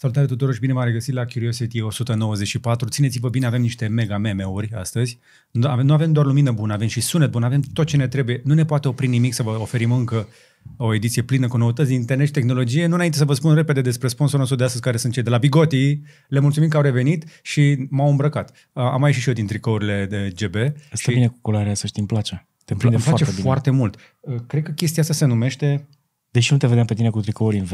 Salutare tuturor și bine m-a regăsit la Curiosity 194. Țineți-vă bine, avem niște mega meme-uri astăzi. Nu avem, nu avem doar lumină bună, avem și sunet bun, avem tot ce ne trebuie. Nu ne poate opri nimic să vă oferim încă o ediție plină cu noutăți din internet și tehnologie. Nu înainte să vă spun repede despre sponsorul nostru de astăzi, care sunt cei de la Bigoti. Le mulțumim că au revenit și m-au îmbrăcat. Am mai ieșit și eu din tricourile de GB. Asta și... bine cu culoarea să știi, îmi place. Te îmi place foarte, bine. foarte mult. Cred că chestia asta se numește... Deși nu te vedeam pe tine cu tricouri în V,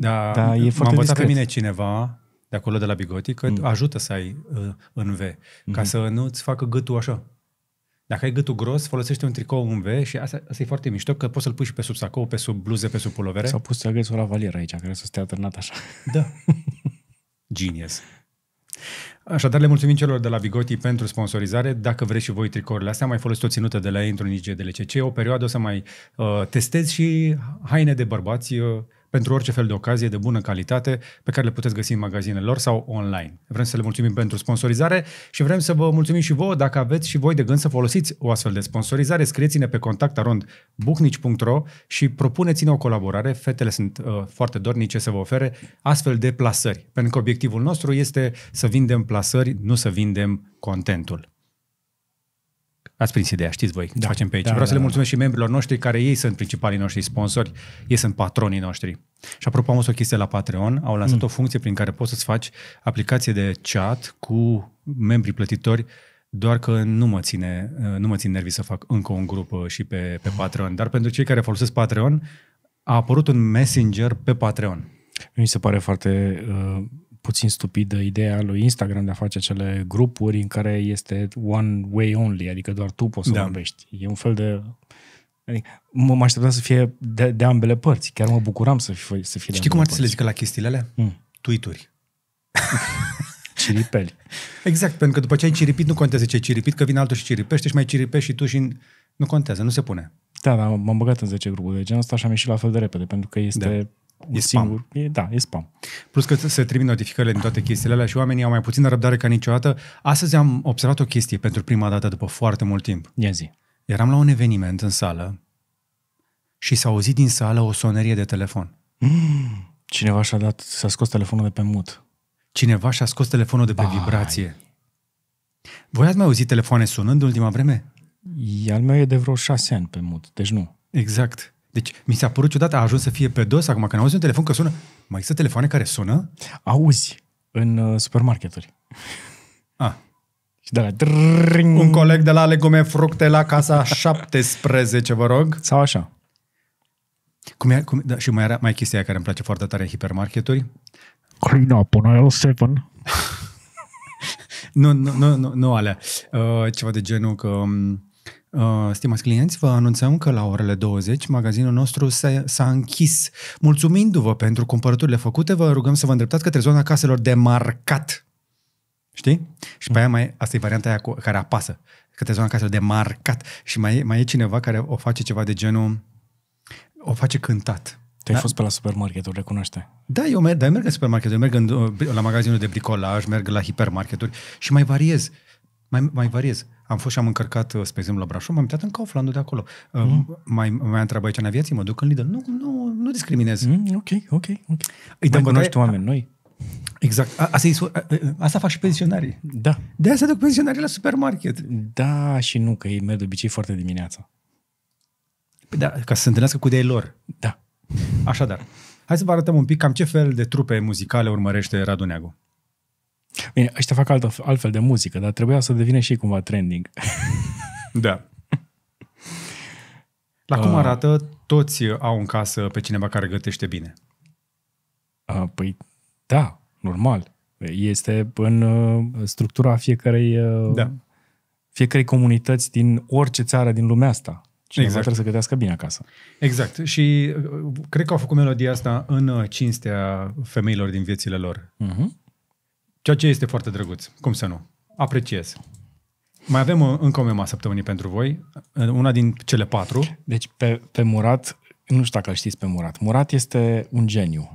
da, da e foarte m-a învățat pe mine cineva de acolo, de la Bigoti, că mm. ajută să ai uh, în V, mm-hmm. ca să nu-ți facă gâtul așa. Dacă ai gâtul gros, folosește un tricou în V și asta, asta e foarte mișto, că poți să-l pui și pe sub sacou, pe sub bluze, pe sub pulovere. S-au pus găsi la lavalier aici, care să stea târnat așa. Da. Genius. Așadar, le mulțumim celor de la Bigoti pentru sponsorizare. Dacă vreți și voi tricourile astea, mai folosiți o ținută de la ei într-un IG de LCC. O perioadă o să mai uh, testez și haine de bărbați uh, pentru orice fel de ocazie de bună calitate pe care le puteți găsi în magazinele lor sau online. Vrem să le mulțumim pentru sponsorizare și vrem să vă mulțumim și vouă dacă aveți și voi de gând să folosiți o astfel de sponsorizare. Scrieți-ne pe contactarondbucnici.ro și propuneți-ne o colaborare. Fetele sunt uh, foarte dornice să vă ofere astfel de plasări, pentru că obiectivul nostru este să vindem plasări, nu să vindem contentul. Ați prins ideea, știți voi, da, facem pe aici. Da, Vreau da, să le da, mulțumesc da. și membrilor noștri, care ei sunt principalii noștri sponsori, ei sunt patronii noștri. Și apropo, am o chestie la Patreon, au lansat mm. o funcție prin care poți să-ți faci aplicație de chat cu membrii plătitori doar că nu mă, ține, nu mă țin nervii să fac încă un grup uh, și pe, pe Patreon. Dar pentru cei care folosesc Patreon, a apărut un messenger pe Patreon. Mi se pare foarte uh, puțin stupidă ideea lui Instagram de a face acele grupuri în care este one way only, adică doar tu poți să da. vorbești. E un fel de... Adică mă așteptam să fie de, de ambele părți. Chiar mă bucuram să fie, să fie Știi cum ar să le zică la chestiile alea? Mm. Tweet-uri. Ciripeli. Exact, pentru că după ce ai ciripit, nu contează ce ai ciripit, că vine altul și ciripește și mai ciripești și tu și nu contează, nu se pune. Da, dar m-am băgat în 10 grupuri de genul ăsta și am ieșit la fel de repede, pentru că este... Da E spam. singur. E, da, e spam. Plus că se trimit notificările din toate chestiile alea și oamenii au mai puțin răbdare ca niciodată. Astăzi am observat o chestie pentru prima dată după foarte mult timp. Ia zi. Eram la un eveniment în sală și s-a auzit din sală o sonerie de telefon. Mm, cineva și-a dat, s-a scos telefonul de pe mut. Cineva și-a scos telefonul de pe Ai. vibrație. Voi ați mai auzit telefoane sunând ultima vreme? Al meu e de vreo șase ani pe mut, deci nu. Exact. Deci mi s-a părut ciudat, a ajuns să fie pe dos, acum când auzi un telefon că sună, mai există telefoane care sună? Auzi în uh, supermarketuri. Ah. Și de la... Un coleg de la Legume Fructe la casa 17, vă rog. Sau așa. Cum e, cum, da, și mai era mai chestia care îmi place foarte tare în hipermarketuri. Clean up on aisle 7. nu, nu, nu, nu, nu alea. Uh, ceva de genul că... Um, Uh, stimați clienți, vă anunțăm că la orele 20 magazinul nostru se, s-a închis. Mulțumindu-vă pentru cumpărăturile făcute, vă rugăm să vă îndreptați către zona caselor de marcat. Știi? Și pe aia mai, asta e varianta aia cu, care apasă, către zona caselor de marcat. Și mai, mai e cineva care o face ceva de genul, o face cântat. Tu ai da. fost pe la supermarketuri, recunoaște. Da, eu da, merg, eu merg în supermarketuri, uh, merg în, la magazinul de bricolaj, merg la hipermarketuri și mai variez. Mai, mai variez. Am fost și am încărcat, uh, spre exemplu, la Brașov, m-am uitat în Kauflandul de acolo. Um, mm. Mai, mai întreb aici în aviație, mă duc în Lidl. Nu, nu, nu discriminez. Mm, ok, ok, ok. Îi dăm cunoști bătaie... oameni noi. Exact. A, asta, asta fac și pensionarii. Da. De asta duc pensionarii la supermarket. Da și nu, că ei merg de obicei foarte dimineața. Păi da, ca să se întâlnească cu de lor. Da. Așadar, hai să vă arătăm un pic cam ce fel de trupe muzicale urmărește Radu Neagu. Bine, ăștia fac altă, altfel de muzică, dar trebuia să devină și cumva trending. Da. La cum uh. arată, toți au în casă pe cineva care gătește bine. Uh, păi, da, normal. Este în uh, structura fiecarei, uh, da. fiecarei comunități din orice țară din lumea asta. Cineva exact. trebuie să gătească bine acasă. Exact. Și uh, cred că au făcut melodia asta în uh, cinstea femeilor din viețile lor. Uh-huh. Ceea ce este foarte drăguț. Cum să nu? Apreciez. Mai avem uh, încă o mema săptămânii pentru voi, uh, una din cele patru. Deci pe, pe Murat, nu știu dacă știți pe Murat, Murat este un geniu.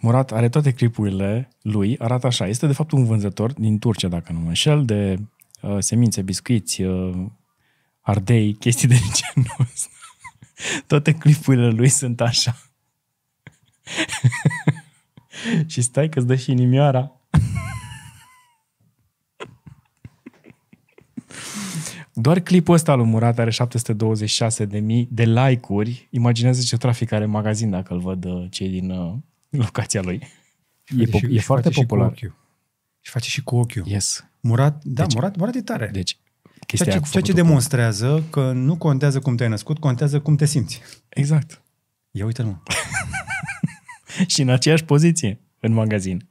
Murat are toate clipurile lui, arată așa. Este de fapt un vânzător din Turcia, dacă nu mă înșel, de uh, semințe, biscuiți, uh, ardei, chestii de genul toate clipurile lui sunt așa. și stai că-ți dă și inimioara. Doar clipul ăsta lui Murat are 726.000 de like-uri. Imaginează ce trafic are magazin dacă îl văd uh, cei din uh, locația lui. Și e, po- și, e și foarte popular. Și, și face și cu ochiul. Yes. Murat, da, deci, Murat, Murat e tare. Deci, ceea ce, ceea ce demonstrează cu... că nu contează cum te-ai născut, contează cum te simți. Exact. Ia uite-l, mă. și în aceeași poziție, în magazin.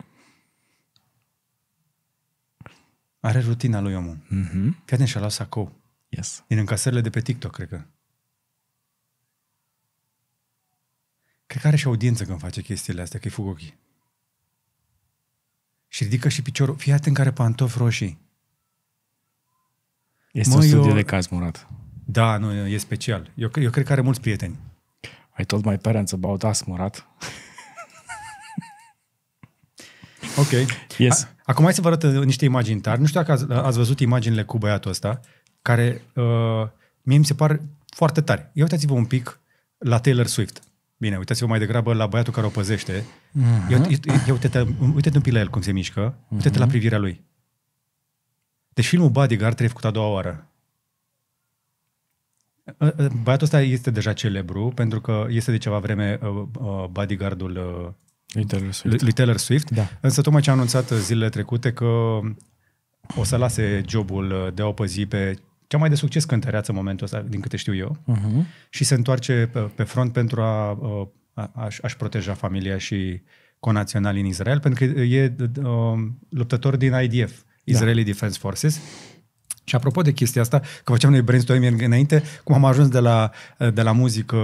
Are rutina lui omul. Mm-hmm. Fii și-a luat sacou. Yes. Din încasările de pe TikTok, cred că. Cred că are și audiență când face chestiile astea, că-i fug ochii. Și ridică și piciorul. Fii atent care pantofi roșii. Este mă, un studiu eu... de caz, Murat. Da, nu, e special. Eu, eu cred că are mulți prieteni. I told my parents about us, Murat. Ok. Yes. acum hai să vă arăt niște imagini tari. Nu știu dacă ați, văzut imaginile cu băiatul ăsta, care uh, mie mi se par foarte tare. Ia uitați-vă un pic la Taylor Swift. Bine, uitați-vă mai degrabă la băiatul care o păzește. Uh-huh. Ia, ia, ia uite-te, uite-te un pic la el cum se mișcă. Uh-huh. Uite-te la privirea lui. Deci filmul Bodyguard trebuie făcut a doua oară. Uh, uh, băiatul ăsta este deja celebru pentru că este de ceva vreme uh, bodyguardul lui Taylor Swift. Lui Taylor Swift. Da. Însă tocmai ce a anunțat zilele trecute că o să lase jobul de a o zi pe cea mai de succes cântăreață în momentul ăsta, din câte știu eu, uh-huh. și se întoarce pe, front pentru a, uh, a, a, a-și proteja familia și conaționalii în Israel, pentru că e a, uh, luptător din IDF, da. Israeli da. Defense Forces, și apropo de chestia asta, că făceam noi brainstorming înainte, cum am ajuns de la, de la muzică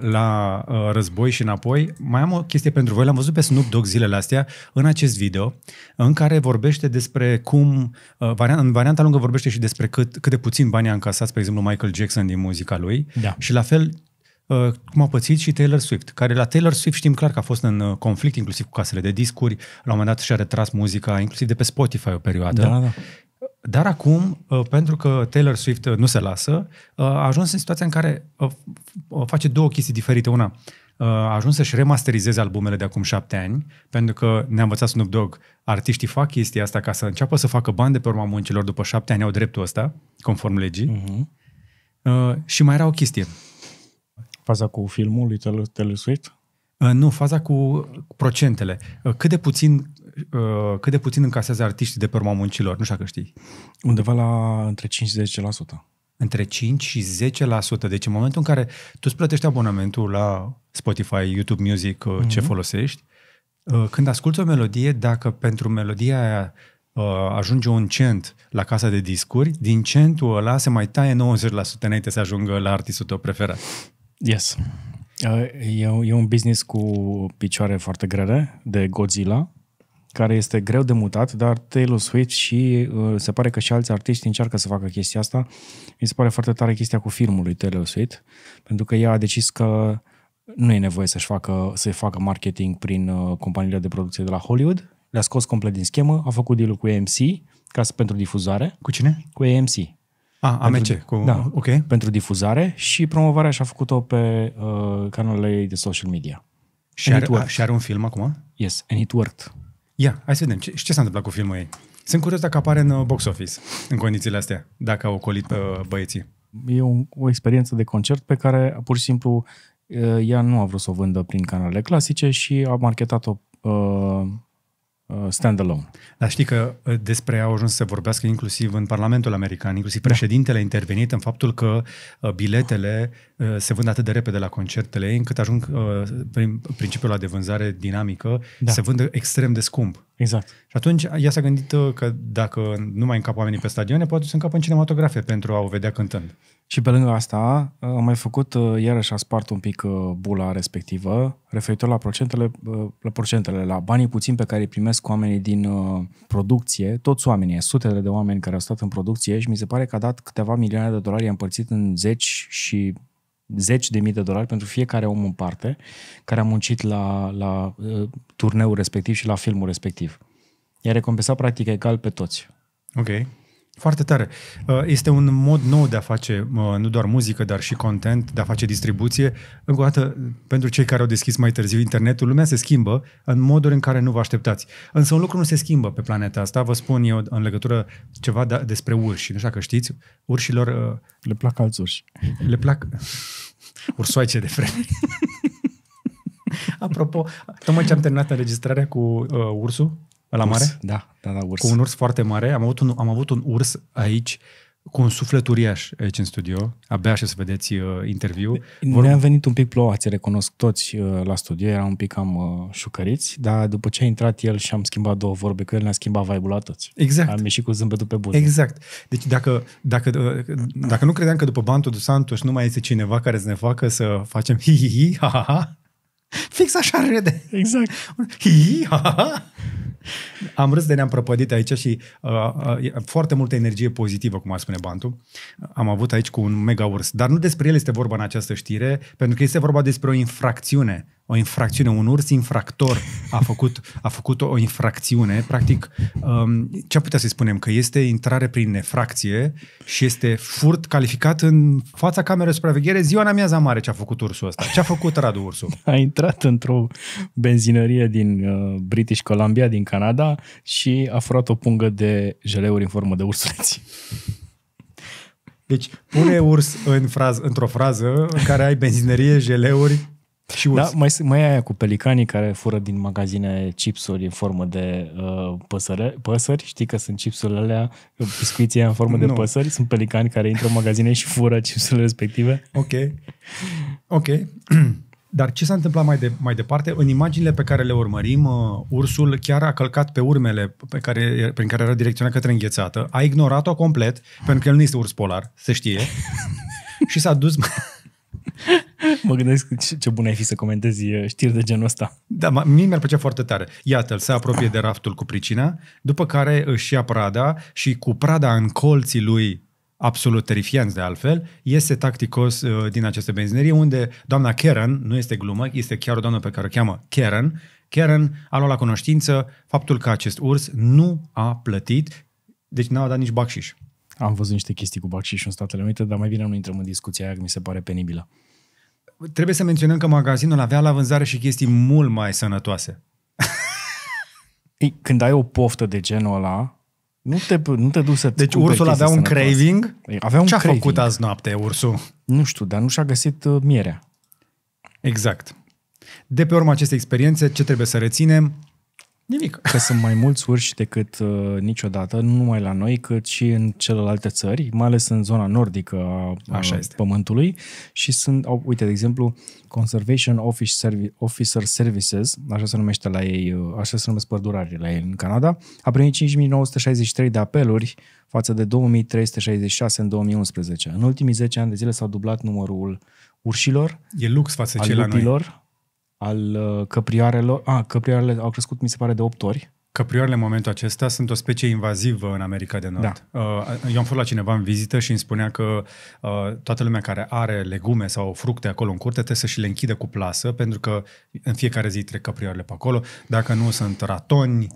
la uh, război și înapoi, mai am o chestie pentru voi. L-am văzut pe Snoop Dogg zilele astea în acest video, în care vorbește despre cum, uh, variant, în varianta lungă vorbește și despre cât, cât de puțin bani a încasat, spre exemplu, Michael Jackson din muzica lui. Da. Și la fel, Uh, cum a pățit și Taylor Swift, care la Taylor Swift știm clar că a fost în uh, conflict inclusiv cu casele de discuri, la un moment dat și-a retras muzica inclusiv de pe Spotify o perioadă da, da. Dar acum, uh, pentru că Taylor Swift uh, nu se lasă, uh, a ajuns în situația în care face două chestii diferite. Una, a ajuns să-și remasterizeze albumele de acum șapte ani, pentru că ne-a învățat Snoop Dogg, artiștii fac chestia asta ca să înceapă să facă bani de pe urma muncilor după șapte ani, au dreptul ăsta, conform legii. Uh-huh. și mai era o chestie. Faza cu filmul lui Taylor Swift? nu, faza cu procentele. cât de puțin Uh, cât de puțin încasează artiștii de pe urma muncilor? Nu știu dacă știi. Undeva la între 5 și 10%. Între 5 și 10%. Deci în momentul în care tu îți plătești abonamentul la Spotify, YouTube Music, uh, mm-hmm. ce mhm. folosești, uh, când asculți o melodie, dacă pentru melodia aia uh, ajunge un cent la casa de discuri, din centul ăla se mai taie 90% înainte să ajungă la artistul tău preferat. Yes. e un business cu picioare foarte grele, de Godzilla, care este greu de mutat, dar Taylor Swift și uh, se pare că și alți artiști încearcă să facă chestia asta. Mi se pare foarte tare chestia cu filmul lui Taylor Swift, pentru că ea a decis că nu e nevoie să-și facă, să facă marketing prin uh, companiile de producție de la Hollywood. Le-a scos complet din schemă, a făcut deal cu AMC ca să, pentru difuzare. Cu cine? Cu AMC. A, AMC. Ah, cu, da, ok. Pentru difuzare și promovarea și-a făcut-o pe uh, canalele ei de social media. Și are, a, și are un film acum? Yes, and it worked. Ia, hai să vedem. Ce, și ce s-a întâmplat cu filmul ei? Sunt curios dacă apare în uh, box office, în condițiile astea, dacă au ocolit pe uh, băieții. E o, o experiență de concert pe care uh, pur și simplu ea nu a vrut să o vândă prin canale clasice și a marketat-o uh, Uh, standalone. Dar știi că uh, despre ea au ajuns să vorbească inclusiv în Parlamentul American, inclusiv da. președintele a intervenit în faptul că uh, biletele se vând atât de repede la concertele ei, încât ajung prin principiul de vânzare dinamică, da. se vând extrem de scump. Exact. Și atunci ea s-a gândit uh, că dacă nu mai încap oamenii pe stadioane, poate să încapă în cinematografie pentru a o vedea cântând. Și pe lângă asta, uh, am mai făcut, uh, iarăși a spart un pic bula respectivă, referitor la procentele, la procentele, la banii puțini pe care îi primesc oamenii din producție, toți oamenii, sutele de oameni care au stat în producție și mi se pare că a dat câteva milioane de dolari, i-a împărțit în zeci și zeci de mii de dolari pentru fiecare om în parte care a muncit la, la uh, turneul respectiv și la filmul respectiv. I-a recompensat practic egal pe toți. Ok. Foarte tare. Uh, este un mod nou de a face uh, nu doar muzică, dar și content, de a face distribuție. Încă o dată, pentru cei care au deschis mai târziu internetul, lumea se schimbă în moduri în care nu vă așteptați. Însă un lucru nu se schimbă pe planeta asta. Vă spun eu în legătură ceva despre urși. Nu știu că știți, urșilor... Uh, le plac alți urși. Le plac ursoaice de frate. Apropo, tocmai ce am terminat înregistrarea cu uh, ursul, la urs, mare? Da, da, da, urs. Cu un urs foarte mare. Am avut un, am avut un urs aici cu un suflet uriaș aici în studio. Abia așa să vedeți uh, interviu. Vor... Ne-am venit un pic ți recunosc toți uh, la studio, Era un pic cam uh, șucăriți, dar după ce a intrat el și am schimbat două vorbe cu el, ne-a schimbat vibe-ul la toți. Exact. Am ieșit cu zâmbetul pe buze. Exact. Deci dacă, dacă, uh, dacă nu credeam că după Bantu de Santos nu mai este cineva care să ne facă să facem hi-hi-hi, ha-ha-ha, Fix așa râde. Exact. Am râs de ne-am prăpădit aici și uh, uh, foarte multă energie pozitivă, cum ar spune Bantu. Am avut aici cu un mega urs. Dar nu despre el este vorba în această știre, pentru că este vorba despre o infracțiune o infracțiune, un urs infractor a făcut, a făcut o infracțiune, practic, um, ce putea să-i spunem? Că este intrare prin nefracție și este furt calificat în fața camerei de supraveghere ziua în amiaza mare ce a făcut ursul ăsta. Ce a făcut Radu ursul? A intrat într-o benzinărie din uh, British Columbia, din Canada și a furat o pungă de jeleuri în formă de ursuleți. Deci, pune urs în fraz, într-o frază în care ai benzinărie, jeleuri și da, mai, mai aia cu pelicanii care fură din magazine chipsuri în formă de uh, păsăre, păsări, știi că sunt chipsurile alea, biscuiții în formă de nu. păsări, sunt pelicani care intră în magazine și fură chipsurile respective. Ok, ok. Dar ce s-a întâmplat mai, de, mai departe? În imaginile pe care le urmărim, uh, ursul chiar a călcat pe urmele pe care, prin care era direcționat către înghețată, a ignorat-o complet, pentru că el nu este urs polar, se știe, și s-a dus mă gândesc ce, ce bun ai fi să comentezi uh, știri de genul ăsta. Da, m- mie mi-ar plăcea foarte tare. Iată-l, se apropie de raftul cu pricina, după care își ia prada și cu prada în colții lui absolut terifianți de altfel, iese tacticos uh, din această benzinerie, unde doamna Karen, nu este glumă, este chiar o doamnă pe care o cheamă Karen, Karen a luat la cunoștință faptul că acest urs nu a plătit, deci n-a dat nici bacșiș. Am văzut niște chestii cu și în Statele Unite, dar mai bine nu intrăm în discuția aia, că mi se pare penibilă. Trebuie să menționăm că magazinul avea la vânzare și chestii mult mai sănătoase. când ai o poftă de genul ăla, nu te, nu te duci să Deci ursul avea un craving? Avea un Ce-a craving. făcut azi noapte ursul? Nu știu, dar nu și-a găsit uh, mierea. Exact. De pe urma acestei experiențe, ce trebuie să reținem? Nimic. Că sunt mai mulți urși decât uh, niciodată, nu numai la noi, cât și în celelalte țări, mai ales în zona nordică a Așa este. pământului. Și sunt, au, uite, de exemplu, Conservation Office Servi- Officer Services, așa se numește la ei, uh, așa se numesc pădurarii la ei în Canada, a primit 5963 de apeluri față de 2366 în 2011. În ultimii 10 ani de zile s-a dublat numărul urșilor, e lux față de a lupilor, al uh, căprioarelor. A, căprioarele au crescut, mi se pare, de 8 ori. Căprioarele în momentul acesta sunt o specie invazivă în America de Nord. Da. Uh, eu am fost la cineva în vizită și îmi spunea că uh, toată lumea care are legume sau fructe acolo în curte trebuie să și le închide cu plasă pentru că în fiecare zi trec căprioarele pe acolo. Dacă nu, sunt ratoni,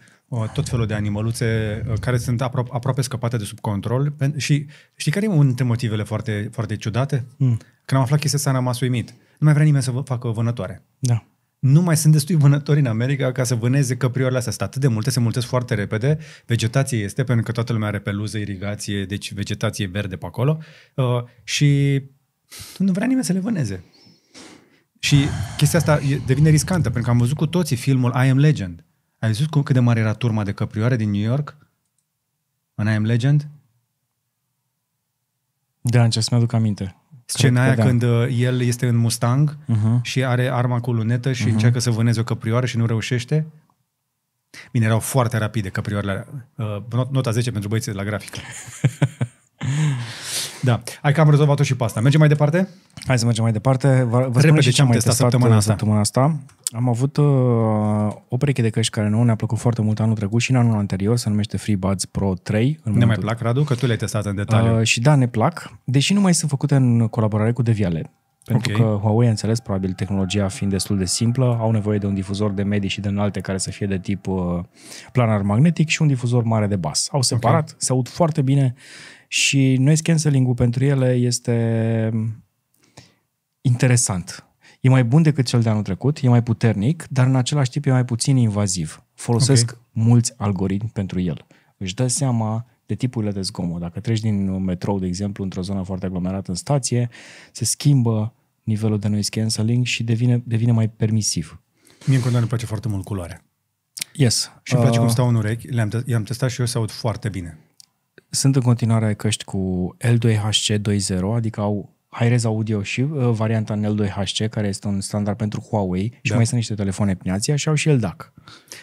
tot felul de animăluțe care sunt apro- aproape scăpate de sub control. Și știi care e unul dintre motivele foarte, foarte ciudate? Mm. Când am aflat chestia asta, am rămas uimit. Uh, nu mai vrea nimeni să facă vânătoare. Da. Nu mai sunt destui vânători în America ca să vâneze căpriorile astea. Sunt atât de multe, se mulțesc foarte repede. Vegetație este, pentru că toată lumea are peluză, irigație, deci vegetație verde pe acolo. Uh, și nu vrea nimeni să le vâneze. Și chestia asta devine riscantă, pentru că am văzut cu toții filmul I Am Legend. Ai văzut cât de mare era turma de căprioare din New York? În I Am Legend? Da, încerc să-mi aduc aminte. Scena aia da. când uh, el este în Mustang uh-huh. și are arma cu lunetă și uh-huh. încearcă să vâneze o căprioară și nu reușește. Bine, erau foarte rapide căprioarele. Uh, not, nota 10 pentru băieții de la grafică. Da. Hai că am rezolvat-o și pe asta. Mergem mai departe? Hai să mergem mai departe. Vă, vă Repede ce, ce am mai testat, săptămâna uh, asta. Săptămâna asta. Am avut uh, o pereche de căști care nu ne-a plăcut foarte mult anul trecut și în anul anterior, se numește FreeBuds Pro 3. În ne momentul... mai plac, Radu, că tu le-ai testat în detaliu. Uh, și da, ne plac, deși nu mai sunt făcute în colaborare cu Deviale. Pentru okay. că Huawei a înțeles probabil tehnologia fiind destul de simplă, au nevoie de un difuzor de medii și de înalte care să fie de tip uh, planar magnetic și un difuzor mare de bas. Au separat, okay. se aud foarte bine, și noise cancelling-ul pentru ele este interesant. E mai bun decât cel de anul trecut, e mai puternic, dar în același timp e mai puțin invaziv. Folosesc okay. mulți algoritmi pentru el. Își dă seama de tipurile de zgomot. Dacă treci din metrou, de exemplu, într-o zonă foarte aglomerată în stație, se schimbă nivelul de noise cancelling și devine, devine mai permisiv. Mie în continuare îmi place foarte mult culoarea. Yes. Și îmi place uh, cum stau în urechi. Le-am, i-am testat și eu să aud foarte bine sunt în continuare căști cu L2HC20, adică au hi res audio și uh, varianta în L2HC, care este un standard pentru Huawei și da. mai sunt niște telefoane prin Asia și au și LDAC.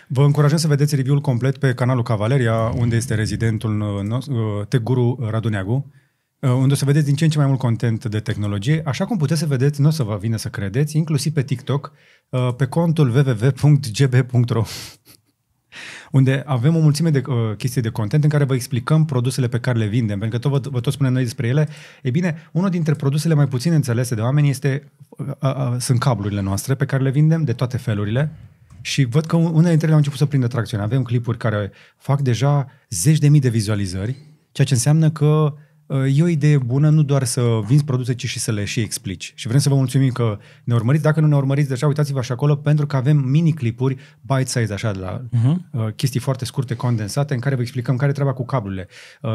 Vă încurajăm să vedeți review-ul complet pe canalul Cavaleria, unde este rezidentul nostru, uh, uh Radu Raduneagu, uh, unde o să vedeți din ce în ce mai mult content de tehnologie, așa cum puteți să vedeți, nu o să vă vină să credeți, inclusiv pe TikTok, uh, pe contul www.gb.ro unde avem o mulțime de uh, chestii de content în care vă explicăm produsele pe care le vindem, pentru că tot vă, vă tot spunem noi despre ele. E bine, unul dintre produsele mai puțin înțelese de oameni este uh, uh, uh sunt cablurile noastre pe care le vindem de toate felurile. Și văd că unele dintre ele au început să prindă tracțiune. Avem clipuri care fac deja zeci de mii de vizualizări, ceea ce înseamnă că uh, e o idee bună nu doar să vinzi produse, ci și să le și explici. Și vrem să vă mulțumim că ne urmăriți. Dacă nu ne urmăriți, deja uitați-vă și acolo, pentru că avem mini-clipuri bite-size, așa, de la uh-huh. chestii foarte scurte, condensate, în care vă explicăm care treaba cu cablurile, uh,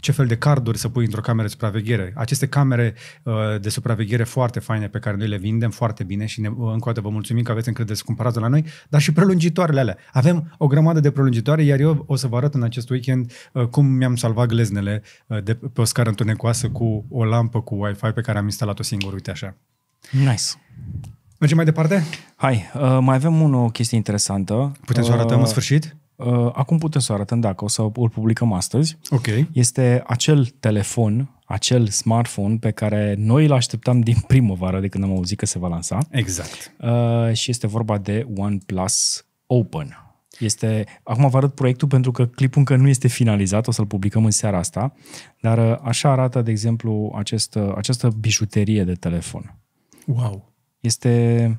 ce fel de carduri să pui într-o cameră de supraveghere. Aceste camere uh, de supraveghere foarte faine pe care noi le vindem foarte bine și ne, uh, încă o dată vă mulțumim că aveți încredere să cumpărați de la noi, dar și prelungitoarele alea. Avem o grămadă de prelungitoare, iar eu o să vă arăt în acest weekend cum mi-am salvat gleznele de pe o scară întunecoasă cu o lampă cu Wi-Fi pe care am instalat-o singur, uite așa. Nice. Mergem mai departe? Hai, uh, mai avem un, o chestie interesantă. Putem să o arătăm în uh, sfârșit? Uh, acum putem să o arătăm, dacă o să îl publicăm astăzi. Ok. Este acel telefon, acel smartphone pe care noi îl așteptam din primăvară de când am auzit că se va lansa. Exact. Uh, și este vorba de OnePlus Open. Este, acum vă arăt proiectul pentru că clipul încă nu este finalizat, o să-l publicăm în seara asta, dar uh, așa arată, de exemplu, acest, uh, această bijuterie de telefon. Wow! Este...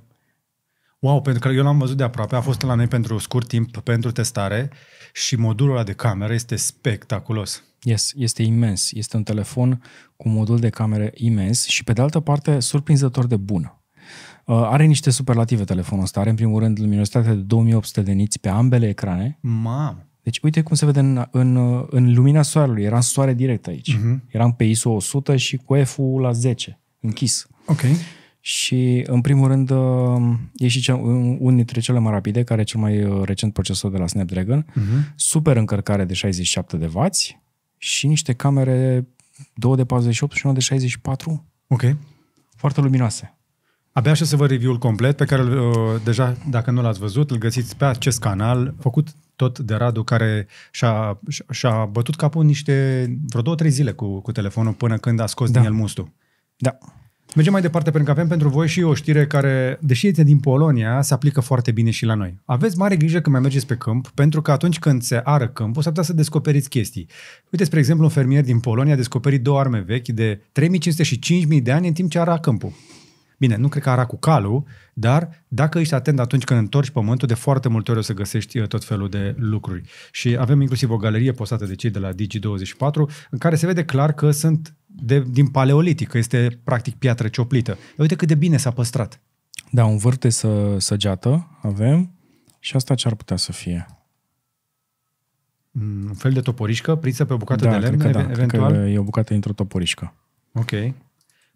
Wow, pentru că eu l-am văzut de aproape, a fost la noi pentru scurt timp, pentru testare și modulul ăla de cameră este spectaculos. Yes, este imens. Este un telefon cu modul de cameră imens și, pe de altă parte, surprinzător de bun. Uh, are niște superlative telefonul ăsta. Are, în primul rând, luminositate de 2800 de niți pe ambele ecrane. Mam! Deci uite cum se vede în, în, în lumina soarelui. Era în soare direct aici. Uh-huh. Mhm. Eram pe ISO 100 și cu F-ul la 10, închis. Ok. Și, în primul rând, uh, e și cea, unul dintre cele mai rapide, care e cel mai uh, recent procesor de la Snapdragon. Uh-huh. Super încărcare de 67 de W și niște camere 2 de 48 și 1 de 64. Ok. Foarte luminoase. Abia să vă review-ul complet, pe care uh, deja, dacă nu l-ați văzut, îl găsiți pe acest canal, făcut tot de Radu, care și-a, și-a bătut capul niște, vreo două, trei zile cu, cu telefonul, până când a scos da. din el mustul. Da. Mergem mai departe, pentru că avem pentru voi și o știre care, deși este din Polonia, se aplică foarte bine și la noi. Aveți mare grijă când mai mergeți pe câmp, pentru că atunci când se ară câmpul, s-ar putea să descoperiți chestii. Uite, spre exemplu, un fermier din Polonia a descoperit două arme vechi de 3500 și 5000 de ani în timp ce ara câmpul. Bine, nu cred că ara cu calul, dar dacă ești atent atunci când întorci pământul, de foarte multe ori o să găsești uh, tot felul de lucruri. Și avem inclusiv o galerie postată de cei de la Digi24, în care se vede clar că sunt de, din paleolitic, că este practic piatră cioplită. uite cât de bine s-a păstrat. Da, un vârf de să, săgeată avem și asta ce ar putea să fie? Mm, un fel de toporișcă prinsă pe o bucată da, de lemn, cred că da, eventual? Cred că e o bucată într-o toporișcă. Ok.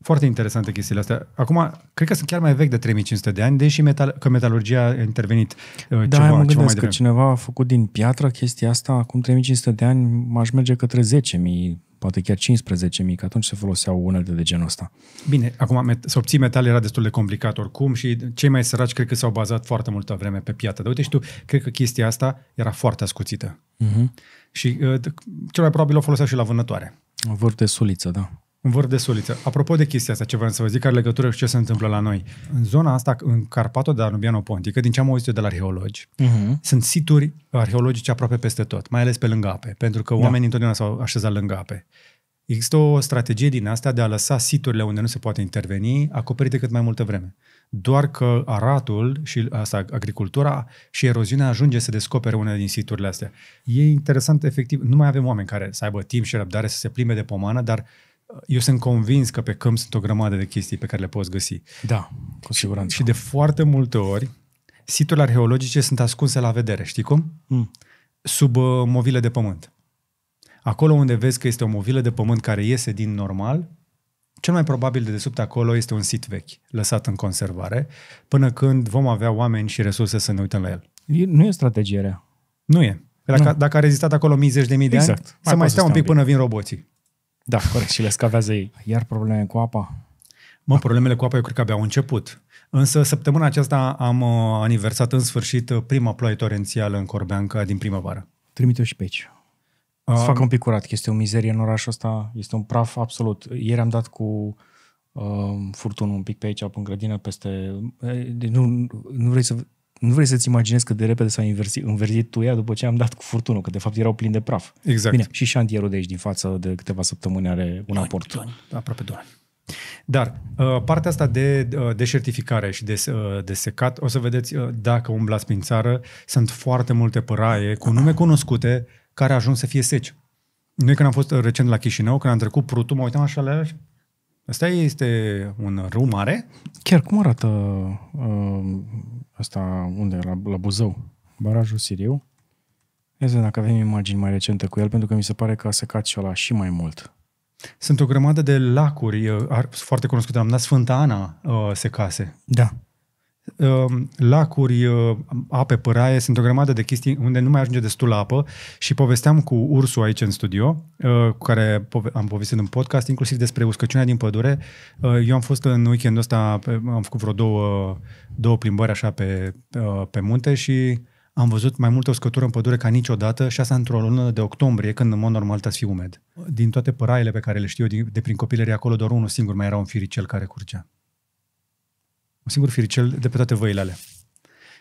Foarte interesante chestiile astea. Acum, cred că sunt chiar mai vechi de 3500 de ani, deși metal, că metalurgia a intervenit uh, da, ceva, mă ceva mai că cineva a făcut din piatră chestia asta acum 3500 de ani, aș merge către 10.000 poate chiar 15.000, că atunci se foloseau unele de genul ăsta. Bine, acum să obții metal era destul de complicat oricum și cei mai săraci cred că s-au bazat foarte multă vreme pe piatră. Dar uite și tu, cred că chestia asta era foarte ascuțită. Uh-huh. Și uh, cel mai probabil o folosea și la vânătoare. Vârte suliță, da. Un vârf de suliță. Apropo de chestia asta, ce vreau să vă zic, care legătură cu ce se întâmplă la noi. În zona asta, în Carpato de Danubiano Pontică, din ce am auzit eu de la arheologi, uh-huh. sunt situri arheologice aproape peste tot, mai ales pe lângă ape, pentru că da. oamenii da. întotdeauna s-au așezat lângă ape. Există o strategie din asta de a lăsa siturile unde nu se poate interveni acoperite cât mai multă vreme. Doar că aratul și asta, agricultura și eroziunea ajunge să descopere unele din siturile astea. E interesant, efectiv, nu mai avem oameni care să aibă timp și răbdare să se plimbe de pomană, dar eu sunt convins că pe câmp sunt o grămadă de chestii pe care le poți găsi. Da, cu siguranță. Și, de foarte multe ori, siturile arheologice sunt ascunse la vedere, știi cum? Mm. Sub uh, de pământ. Acolo unde vezi că este o movilă de pământ care iese din normal, cel mai probabil de desubt acolo este un sit vechi, lăsat în conservare, până când vom avea oameni și resurse să ne uităm la el. Nu e strategie rea. Nu e. Dacă, nu. dacă a rezistat acolo mii, zeci de mii de exact. ani, mai să mai stea un pic până vin roboții. Da, corect, și le scavează ei. Iar probleme cu apa? Mă, problemele cu apa eu cred că abia au început. Însă săptămâna aceasta am uh, aniversat în sfârșit prima ploaie torențială în Corbeanca din primăvară. Trimite-o și pe aici. Uh, fac un pic curat, că este o mizerie în orașul ăsta, este un praf absolut. Ieri am dat cu uh, furtunul un pic pe aici, în grădină, peste... Eh, nu, nu vrei să nu vrei să-ți imaginezi că de repede s-a inversit, inversit ea după ce am dat cu furtunul, că de fapt erau plini de praf. Exact. Bine, și șantierul de aici din față de câteva săptămâni are un aport. Doni, aproape doar. Dar uh, partea asta de, uh, de certificare și de, uh, de secat, o să vedeți dacă umblați prin țară, sunt foarte multe păraie cu nume cunoscute care ajung să fie seci. Noi când am fost recent la Chișinău, când am trecut prutul, mă uitam așa la ea Asta este un râu mare? Chiar cum arată uh, Asta unde? La, la Buzău. Barajul Siriu. Ia să dacă avem imagini mai recente cu el, pentru că mi se pare că a secat și ăla și mai mult. Sunt o grămadă de lacuri foarte cunoscute. Am dat Sfânta Ana uh, secase. Da. Ehm, lacuri, ehm, ape păraie, sunt o grămadă de chestii unde nu mai ajunge destul apă și povesteam cu Ursu aici în studio, ehm, cu care am povestit în podcast, inclusiv despre uscăciunea din pădure. Eu am fost în weekendul ăsta, am făcut vreo două, două plimbări așa pe, pe munte și am văzut mai multă uscătură în pădure ca niciodată și asta într-o lună de octombrie, când în mod normal trebuie să fie umed. Din toate păraiele pe care le știu eu de prin copilărie acolo, doar unul singur mai era un firicel care curgea. Un singur firicel de pe toate văile alea.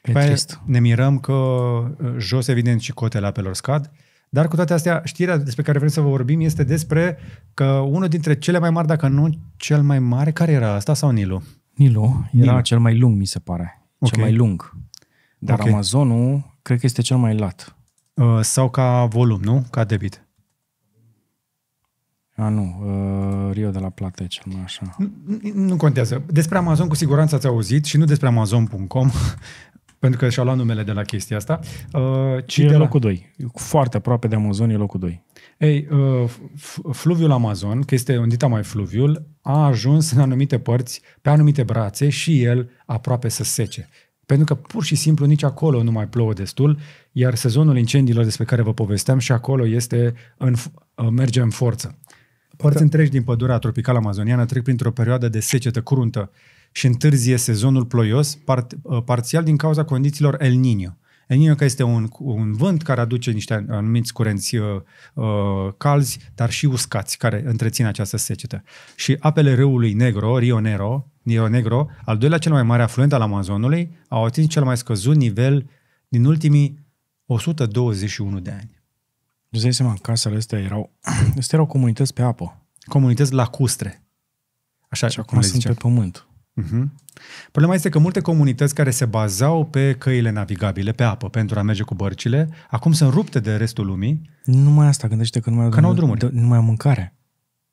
E pe trist. ne mirăm că uh, jos, evident, și cotele apelor scad, dar cu toate astea, știrea despre care vrem să vă vorbim este despre că unul dintre cele mai mari, dacă nu cel mai mare, care era asta sau Nilu? Nilu era Nilu. cel mai lung, mi se pare. Okay. Cel mai lung. Dar okay. Amazonul cred că este cel mai lat. Uh, sau ca volum, nu? Ca debit. A, nu, uh, Rio de la Plata e cel mai așa. Nu, nu contează. Despre Amazon cu siguranță ați auzit și nu despre Amazon.com, pentru că și-au luat numele de la chestia asta. Uh, ci e de locul la... 2. Foarte aproape de Amazon e locul 2. Ei, uh, fluviul Amazon, că este undita mai fluviul, a ajuns în anumite părți, pe anumite brațe și el aproape să sece. Pentru că pur și simplu nici acolo nu mai plouă destul, iar sezonul incendiilor despre care vă povesteam și acolo este în, uh, merge în forță. Părți da. întregi din pădurea tropicală amazoniană trec printr-o perioadă de secetă curuntă și întârzie sezonul ploios, par, ă, parțial din cauza condițiilor El Niño. El Niño că este un, un vânt care aduce niște anumiți curenți uh, calzi, dar și uscați, care întrețin această secetă. Și apele râului Negro, Rio Negro, Rio Negro, al doilea cel mai mare afluent al Amazonului, au atins cel mai scăzut nivel din ultimii 121 de ani. Îți dai seama, casele astea erau, astea erau comunități pe apă. Comunități lacustre. Așa, și acum sunt pe pământ. Uh-huh. Problema este că multe comunități care se bazau pe căile navigabile, pe apă, pentru a merge cu bărcile, acum sunt rupte de restul lumii. Nu mai asta, gândește că nu mai au, că au drumuri. nu mai au mâncare.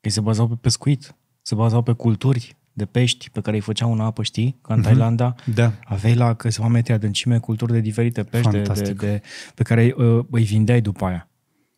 Ei se bazau pe pescuit, se bazau pe culturi de pești pe care îi făceau în apă, știi? Ca în uh-huh. Thailanda. Da. Aveai la câțiva metri adâncime culturi de diferite pești de, de, de, pe care îi, uh, îi vindeai după aia.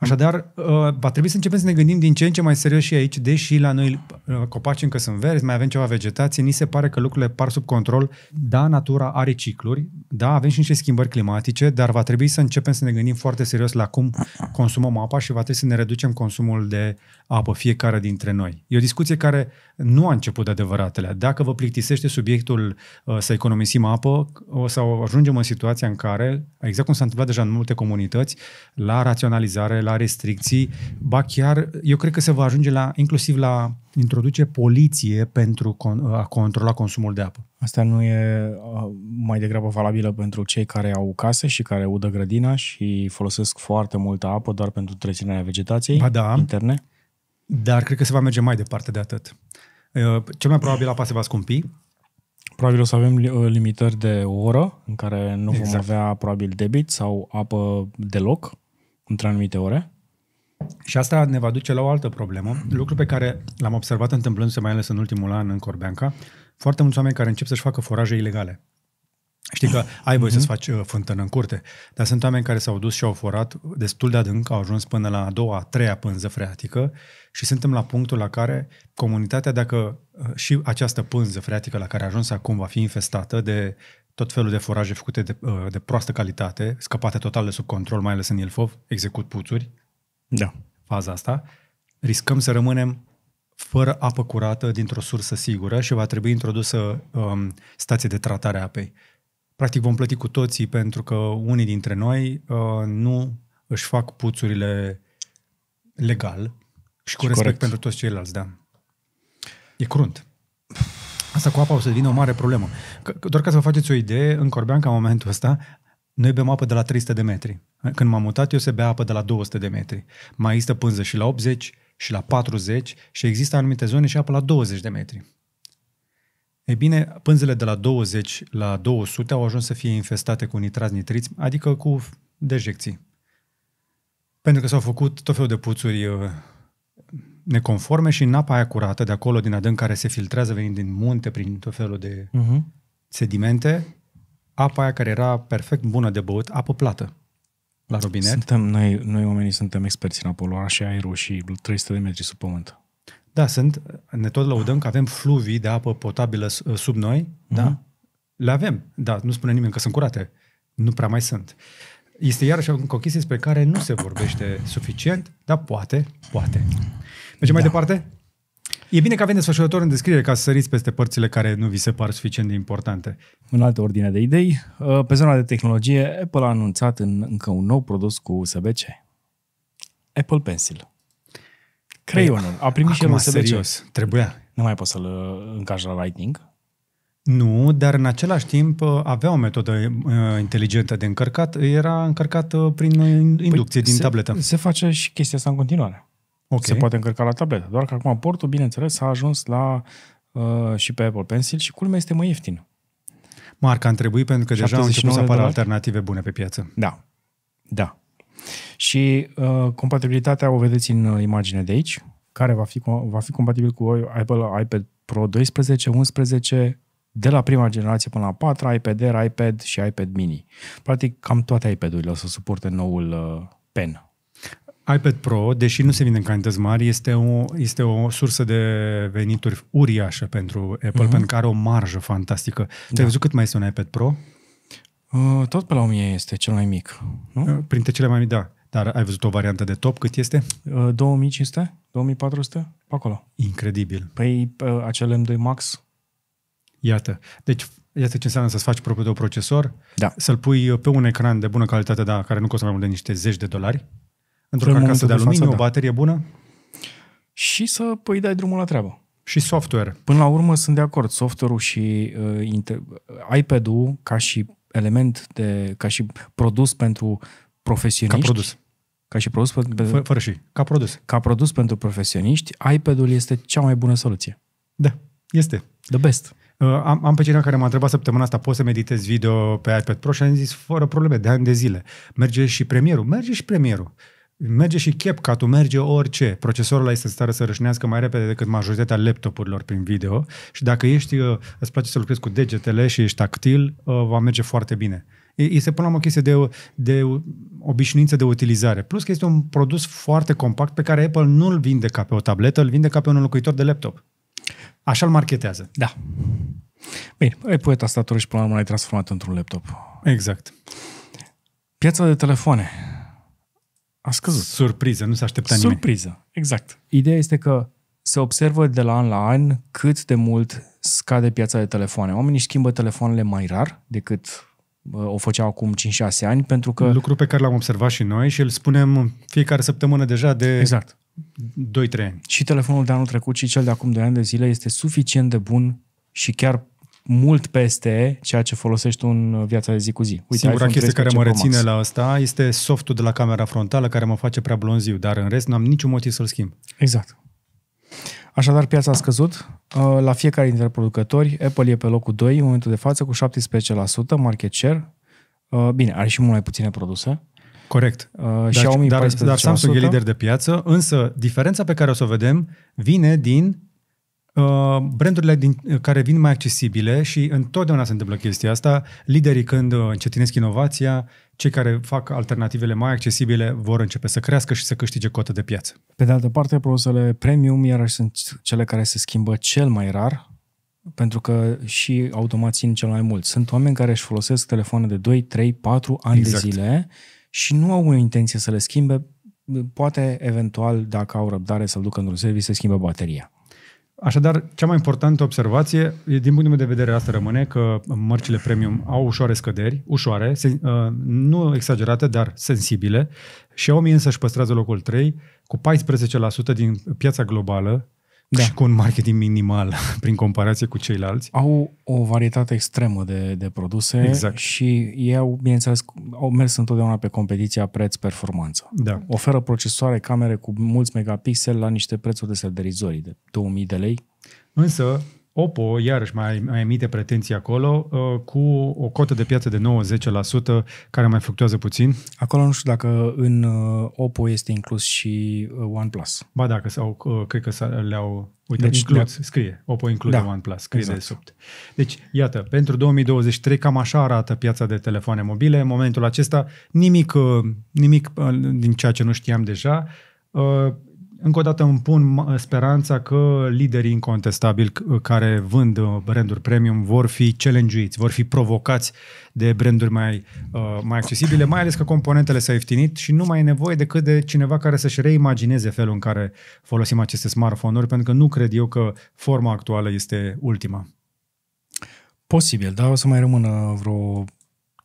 Așadar, uh, va trebui să începem să ne gândim din ce în ce mai serios și aici, deși la noi uh, copaci încă sunt verzi, mai avem ceva vegetație, ni se pare că lucrurile par sub control. Da, natura are cicluri, da, avem și niște schimbări climatice, dar va trebui să începem să ne gândim foarte serios la cum consumăm apa și va trebui să ne reducem consumul de apă fiecare dintre noi. E o discuție care nu a început de adevăratele. Dacă vă plictisește subiectul uh, să economisim apă, o să ajungem în situația în care, exact cum s-a întâmplat deja în multe comunități, la raționalizare, la restricții, ba chiar eu cred că se va ajunge la, inclusiv la introduce poliție pentru con- a controla consumul de apă. Asta nu e mai degrabă valabilă pentru cei care au case și care udă grădina și folosesc foarte multă apă doar pentru treținerea vegetației ba da, interne? Dar cred că se va merge mai departe de atât. Cel mai probabil apa se va scumpi, Probabil o să avem limitări de o oră în care nu exact. vom avea probabil debit sau apă deloc într-anumite ore. Și asta ne va duce la o altă problemă, lucru pe care l-am observat întâmplându-se mai ales în ultimul an în Corbeanca, foarte mulți oameni care încep să-și facă foraje ilegale. Știi că ai voie uh-huh. să-ți mhm. faci uh, fântână în curte, dar sunt oameni care s-au dus și au forat destul de adânc, au ajuns până la a doua, a treia pânză freatică și suntem la punctul la care comunitatea, dacă uh, și această pânză freatică la care a ajuns acum va fi infestată de tot felul de foraje făcute de, uh, de proastă calitate, scăpate total de sub control, mai ales în Ilfov, execut puțuri. Da. Faza asta. Riscăm să rămânem fără apă curată dintr-o sursă sigură și va trebui introdusă um, stație de tratare a apei. Practic vom plăti cu toții pentru că unii dintre noi uh, nu își fac puțurile legal și cu și respect corect. pentru toți ceilalți, da. E crunt. Asta cu apa o să devină o mare problemă. C- doar ca să vă faceți o idee, în Corbeanca, în momentul ăsta, noi bem apă de la 300 de metri. Când m-am mutat, eu se bea apă de la 200 de metri. Mai există pânză și la 80 și la 40 și există anumite zone și apă la 20 de metri. E bine, pânzele de la 20 la 200 au ajuns să fie infestate cu nitrați nitriți, adică cu dejecții. Pentru că s-au făcut tot felul de puțuri uh, neconforme și în apa aia curată de acolo, din adânc, care se filtrează venind din munte prin tot felul de uh-huh. sedimente, apa aia care era perfect bună de băut, apă plată la robinet. Suntem, noi, noi oamenii suntem experți în apă, luăm și aerul și 300 de metri sub pământ. Da, sunt, ne tot lăudăm că avem fluvii de apă potabilă ă, sub noi, uh-huh. da? Mhm. Le avem, da, nu spune nimeni că sunt curate. Nu prea mai sunt. Este iarăși o chestie despre care nu se vorbește suficient, dar poate, poate. Mergem da. mai departe? E bine că avem desfășurător în descriere ca să săriți peste părțile care nu vi se par suficient de importante. În altă ordine de idei, uh, pe zona de tehnologie, Apple a anunțat în, încă un nou produs cu USB-C. Apple Pencil. Creionul. Păi, a primit Acum, și el USB-C. serios, trebuia. Nu mai poți să-l încași la Lightning. Nu, dar în același timp uh, avea o metodă uh, inteligentă de încărcat. Era încărcat prin păi inducție păi din se, tabletă. Se face și chestia asta în continuare. Okay. Se poate încărca la tabletă. Doar că acum portul, bineînțeles, a ajuns la uh, și pe Apple Pencil și culmea este mai ieftin. Marca ar trebui pentru că deja au început să apară alternative bune pe piață. Da, da. Și uh, compatibilitatea o vedeți în uh, imagine de aici, care va fi, va fi compatibil cu Apple iPad Pro 12, 11, de la prima generație până la 4, iPad Air, iPad și iPad Mini. Practic, cam toate iPad-urile o să suporte noul uh, Pen, iPad Pro, deși nu se vinde în cantități mari, este o, este o sursă de venituri uriașă pentru Apple, uh-huh. pentru că are o marjă fantastică. Da. Te-ai văzut cât mai este un iPad Pro? Uh, tot pe la 1000 este cel mai mic, nu? Uh, printre cele mai mici, da. Dar ai văzut o variantă de top? Cât este? Uh, 2500? 2400? Pe acolo. Incredibil. Păi uh, acel M2 Max? Iată. Deci iată ce înseamnă să-ți faci propriul tău procesor, da. să-l pui pe un ecran de bună calitate, dar care nu costă mai mult de niște zeci de dolari, Într-o carcasă de aluminiu, față, da. o baterie bună? Și să îi păi, dai drumul la treabă. Și software. Până la urmă sunt de acord. Software-ul și uh, inter... Uh, iPad-ul ca și element, de, ca și produs pentru profesioniști. Ca produs. Ca și produs pentru... Fă, fără și. Ca produs. Ca produs pentru profesioniști, iPad-ul este cea mai bună soluție. Da, este. The best. Uh, am, am pe cineva care m-a întrebat săptămâna asta, poți să meditezi video pe iPad Pro? Și am zis, fără probleme, de ani de zile. Merge și premierul. Merge și premierul merge și capcut tu merge orice. Procesorul ăla este în stare să rășnească mai repede decât majoritatea laptopurilor prin video și dacă ești, uh, îți place să lucrezi cu degetele și ești tactil, uh, va merge foarte bine. Este până la o chestie de, de obișnuință de utilizare. Plus că este un produs foarte compact pe care Apple nu-l vinde ca pe o tabletă, îl vinde ca pe un locuitor de laptop. Așa îl marketează. Da. Bine, Apple tastatură și până la urmă l-ai transformat într-un laptop. Exact. Piața de telefoane a scăzut. Surpriză, nu se aștepta Surpriză, nimeni. Surpriză, exact. Ideea este că se observă de la an la an cât de mult scade piața de telefoane. Oamenii schimbă telefoanele mai rar decât uh, o făceau acum 5-6 ani, pentru că... Lucru pe care l-am observat și noi și îl spunem fiecare săptămână deja de exact. 2-3 ani. Și telefonul de anul trecut și cel de acum 2 ani de zile este suficient de bun și chiar mult peste ceea ce folosești tu în uh, viața de zi cu zi. Uite, Singura chestie care mă reține la asta este softul de la camera frontală care mă face prea blonziu, dar în rest n-am niciun motiv să-l schimb. Exact. Așadar, piața a scăzut uh, la fiecare dintre producători. Apple e pe locul 2 în momentul de față cu 17% market share. Uh, bine, are și mult mai puține produse. Corect. Uh, dar, Xiaomi dar, dar Samsung e lider de piață, însă diferența pe care o să o vedem vine din Uh, brandurile din, uh, care vin mai accesibile și întotdeauna se întâmplă chestia asta, liderii când uh, încetinesc inovația, cei care fac alternativele mai accesibile vor începe să crească și să câștige cotă de piață. Pe de altă parte, produsele premium iarăși sunt cele care se schimbă cel mai rar, pentru că și automații țin cel mai mult. Sunt oameni care își folosesc telefoane de 2, 3, 4 ani exact. de zile și nu au o intenție să le schimbe, poate eventual, dacă au răbdare să-l ducă într-un serviciu, să schimbe bateria Așadar, cea mai importantă observație, din punctul meu de vedere, asta rămâne că mărcile premium au ușoare scăderi, ușoare, sen, uh, nu exagerate, dar sensibile. Xiaomi însă își păstrează locul 3 cu 14% din piața globală da. și cu un marketing minimal prin comparație cu ceilalți. Au o varietate extremă de, de produse exact. și ei au, bineînțeles, au mers întotdeauna pe competiția preț-performanță. Da. Oferă procesoare, camere cu mulți megapixeli la niște prețuri de serverizorii de 2000 de lei. Însă, Oppo iarăși mai, mai emite pretenții acolo uh, cu o cotă de piață de 90% care mai fluctuează puțin. Acolo nu știu dacă în uh, Oppo este inclus și uh, OnePlus. Ba dacă sau uh, cred că le-au Uite, deci, includ, scrie, Oppo include da. OnePlus, scrie exact. de sub. Deci, iată, pentru 2023 cam așa arată piața de telefoane mobile. În momentul acesta, nimic, uh, nimic uh, din ceea ce nu știam deja. Uh, încă o dată îmi pun speranța că liderii incontestabili care vând uh, branduri premium vor fi challenge-uiți, vor fi provocați de branduri mai, uh, mai accesibile, mai ales că componentele s-au ieftinit și nu mai e nevoie decât de cineva care să-și reimagineze felul în care folosim aceste smartphone-uri, pentru că nu cred eu că forma actuală este ultima. Posibil, dar o să mai rămână vreo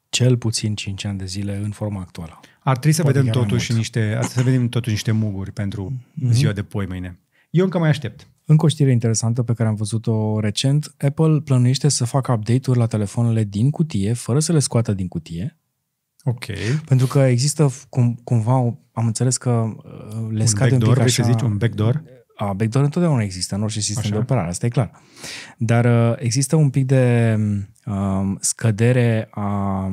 cel puțin 5 ani de zile în forma actuală. Ar trebui să vedem totuși mult. niște, ar să vedem totuși niște muguri pentru mm-hmm. ziua de poi mâine. Eu încă mai aștept. Încă o știre interesantă pe care am văzut-o recent, Apple plănuiește să facă update-uri la telefoanele din cutie, fără să le scoată din cutie. Ok. Pentru că există cum, cumva, am înțeles că uh, le un scade backdoor, un pic așa... Să zici, un backdoor? A, backdoor întotdeauna există în orice sistem așa. de operare, asta e clar. Dar uh, există un pic de um, scădere a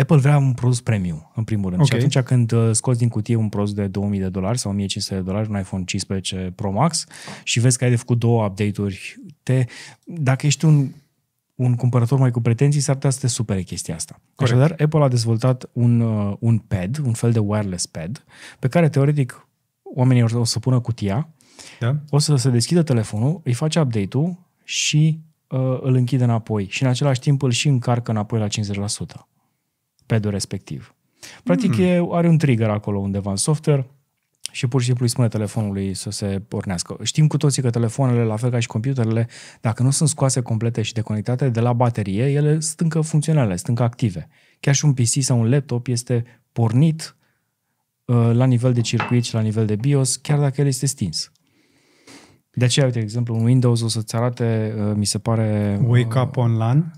Apple vrea un produs premium, în primul rând. Okay. Și atunci când uh, scoți din cutie un produs de 2000 de dolari sau 1500 de dolari, un iPhone 15 Pro Max, și vezi că ai de făcut două update-uri, te, dacă ești un un cumpărător mai cu pretenții s-ar putea să te supere chestia asta. Corect. Așadar, Apple a dezvoltat un, uh, un pad, un fel de wireless pad, pe care teoretic oamenii o să pună cutia, da. o să se deschidă telefonul, îi face update-ul și uh, îl închide înapoi. Și în același timp îl și încarcă înapoi la 50% pad respectiv. Practic mm. e, are un trigger acolo undeva în software și pur și simplu îi spune telefonului să se pornească. Știm cu toții că telefoanele, la fel ca și computerele, dacă nu sunt scoase complete și deconectate de la baterie, ele sunt încă funcționale, sunt încă active. Chiar și un PC sau un laptop este pornit uh, la nivel de circuit și la nivel de BIOS, chiar dacă el este stins. De aceea, uite, de exemplu, un Windows o să-ți arate, uh, mi se pare... Uh, Wake Up Online?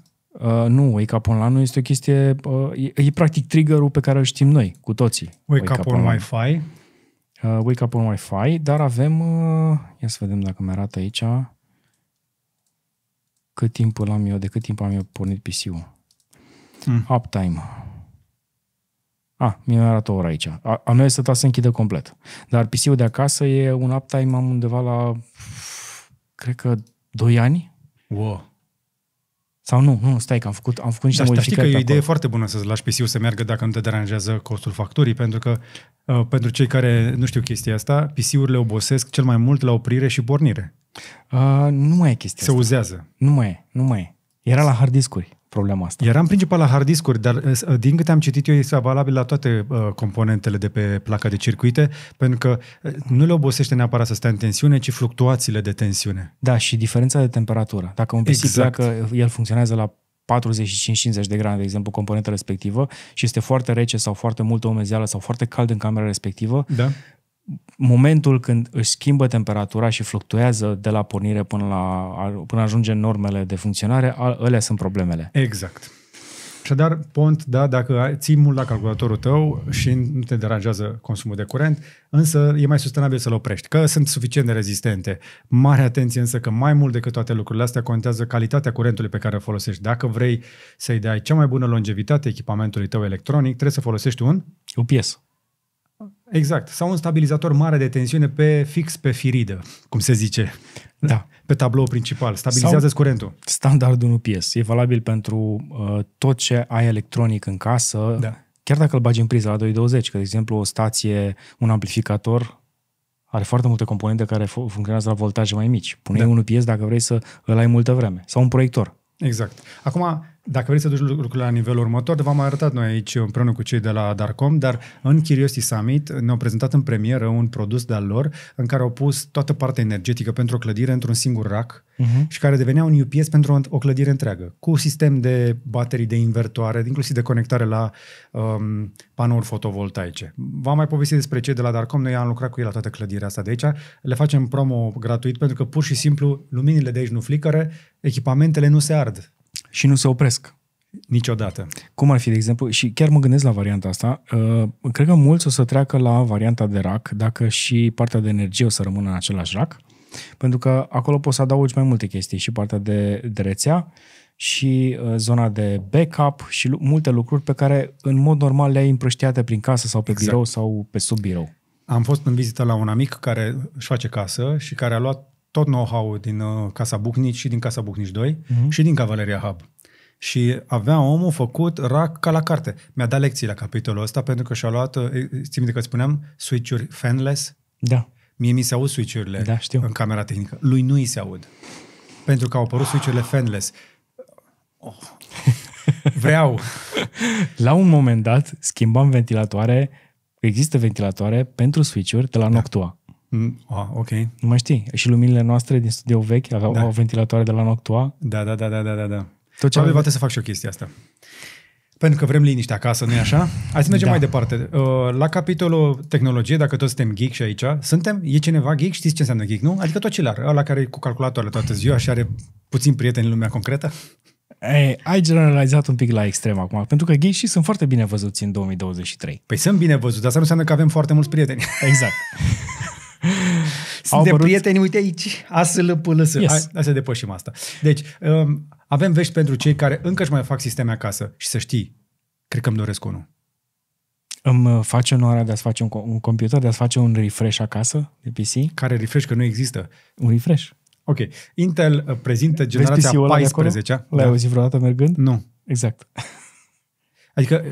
Uh, nu, Wake Up Online nu este o chestie, uh, e, e practic triggerul pe care îl știm noi, cu toții. Wake, wake Up, up on Wi-Fi. Uh, wake Up on Wi-Fi, dar avem, uh, ia să vedem dacă mi-arată aici, cât timp am eu, de cât timp am eu pornit PC-ul. Mm. Uptime. A, ah, mi-a arată ora aici. A, am meu este să închidă complet. Dar PC-ul de acasă e un uptime, am undeva la, cred că, 2 ani. Wow. Sau nu, nu, stai că am făcut, am făcut niște da, modificări. Dar știi că e o idee acolo. foarte bună să-ți lași PC-ul să meargă dacă nu te deranjează costul facturii, pentru că uh, pentru cei care nu știu chestia asta, PC-urile obosesc cel mai mult la oprire și pornire. Uh, nu mai e chestia Se asta. uzează. Nu mai e, nu mai e. Era la hard discuri problema asta. Era în principal la hard discuri, dar eh, din câte am citit eu, este valabil la toate uh, componentele de pe placa de circuite, pentru că eh, nu le obosește neapărat să stea în tensiune, ci fluctuațiile de tensiune. Da, și diferența de temperatură. Dacă un PC exact. pleacă, el funcționează la 45-50 de grade, de exemplu, componenta respectivă și este foarte rece sau foarte multă umezeală sau foarte cald în camera respectivă, da momentul când își schimbă temperatura și fluctuează de la pornire până, la, până ajunge în normele de funcționare, alea sunt problemele. Exact. Și dar pont, da, dacă ții mult la calculatorul tău și nu te deranjează consumul de curent, însă e mai sustenabil să-l oprești, că sunt suficient de rezistente. Mare atenție însă că mai mult decât toate lucrurile astea contează calitatea curentului pe care îl folosești. Dacă vrei să-i dai cea mai bună longevitate echipamentului tău electronic, trebuie să folosești un UPS. Exact. Sau un stabilizator mare de tensiune pe fix pe firidă, cum se zice. Da. Pe tablou principal. Stabilizează curentul. Standardul 1 PS. E valabil pentru uh, tot ce ai electronic în casă. Da. Chiar dacă îl bagi în priză la 220, că, de exemplu, o stație, un amplificator are foarte multe componente care funcționează la voltaje mai mici. Pune da. unul PS dacă vrei să îl ai multă vreme. Sau un proiector. Exact. Acum, dacă vrei să duci lucrurile la nivelul următor, v-am arătat noi aici împreună cu cei de la Darcom, dar în Curiosity Summit ne-au prezentat în premieră un produs de-al lor în care au pus toată partea energetică pentru o clădire într-un singur rack uh-huh. Mhm. și care devenea un UPS pentru o clădire întreagă, cu sistem de baterii, de invertoare, inclusiv de conectare la um, panouri fotovoltaice. V-am mai povestit despre cei de la Darcom, noi am lucrat cu ei la toată clădirea asta de aici, le facem promo gratuit pentru că pur și simplu luminile de aici nu flicără, echipamentele nu se ard și nu se opresc. Niciodată. Cum ar fi, de exemplu, și chiar mă gândesc la varianta asta, uh, cred că mulți o să treacă la varianta de rac, dacă și partea de energie o să rămână în același rac, pentru că acolo poți să adaugi mai multe chestii, și partea de, de rețea, și uh, zona de backup și multe lucruri pe care în mod normal le-ai împrăștiate prin casă sau pe exact. birou sau pe sub birou. Am fost în vizită la un amic care își face casă și care a luat tot know-how din uh, Casa Bucnici și din Casa Bucnici 2 uh-huh. Mhm. și din Cavaleria Hub. Și avea omul făcut rac ca la carte. Mi-a dat lecții la capitolul ăsta pentru că și-a luat, uh, țin de că spuneam, switch-uri fanless. Da. Mie mi se aud switch-urile da, știu. în camera tehnică. Lui nu i se aud. Pentru că au apărut switch-urile fanless. Oh. Vreau. la un moment dat schimbam ventilatoare, există ventilatoare pentru switch-uri de la da. Noctua. Oh, ok. Nu mai știi. Și luminile noastre din studio vechi aveau da. ventilatoare de la Noctua. Da, da, da, da, da, da. da. Tot ce Probabil poate să fac și o chestie asta. Pentru că vrem liniște acasă, nu-i așa? Hai să mergem da. mai departe. Uh, la capitolul tehnologie, dacă toți suntem geek și aici, suntem? E cineva geek? Știți ce înseamnă geek, nu? Adică tot ce are, ăla care e cu calculatoarele toată ziua și are puțin prieteni în lumea concretă? Ei, ai generalizat un pic la extrem acum, pentru că geek și sunt foarte bine văzuți în 2023. Păi sunt bine văzuți, dar asta nu înseamnă că avem foarte mulți prieteni. Exact. Suntem prieteni, uite aici, ASLPLS. Yes. Hai, hai să depășim asta. Deci, um, avem vești pentru cei care încă își mai fac sisteme acasă și să știi, cred că îmi doresc unul. Îmi uh, face onoarea de a-ți face un, un computer, de a-ți face un refresh acasă de PC? Care refresh? Că nu există. Un refresh. Ok. Intel uh, prezintă generația 14 L-ai da. auzit vreodată mergând? Nu. Exact. Adică,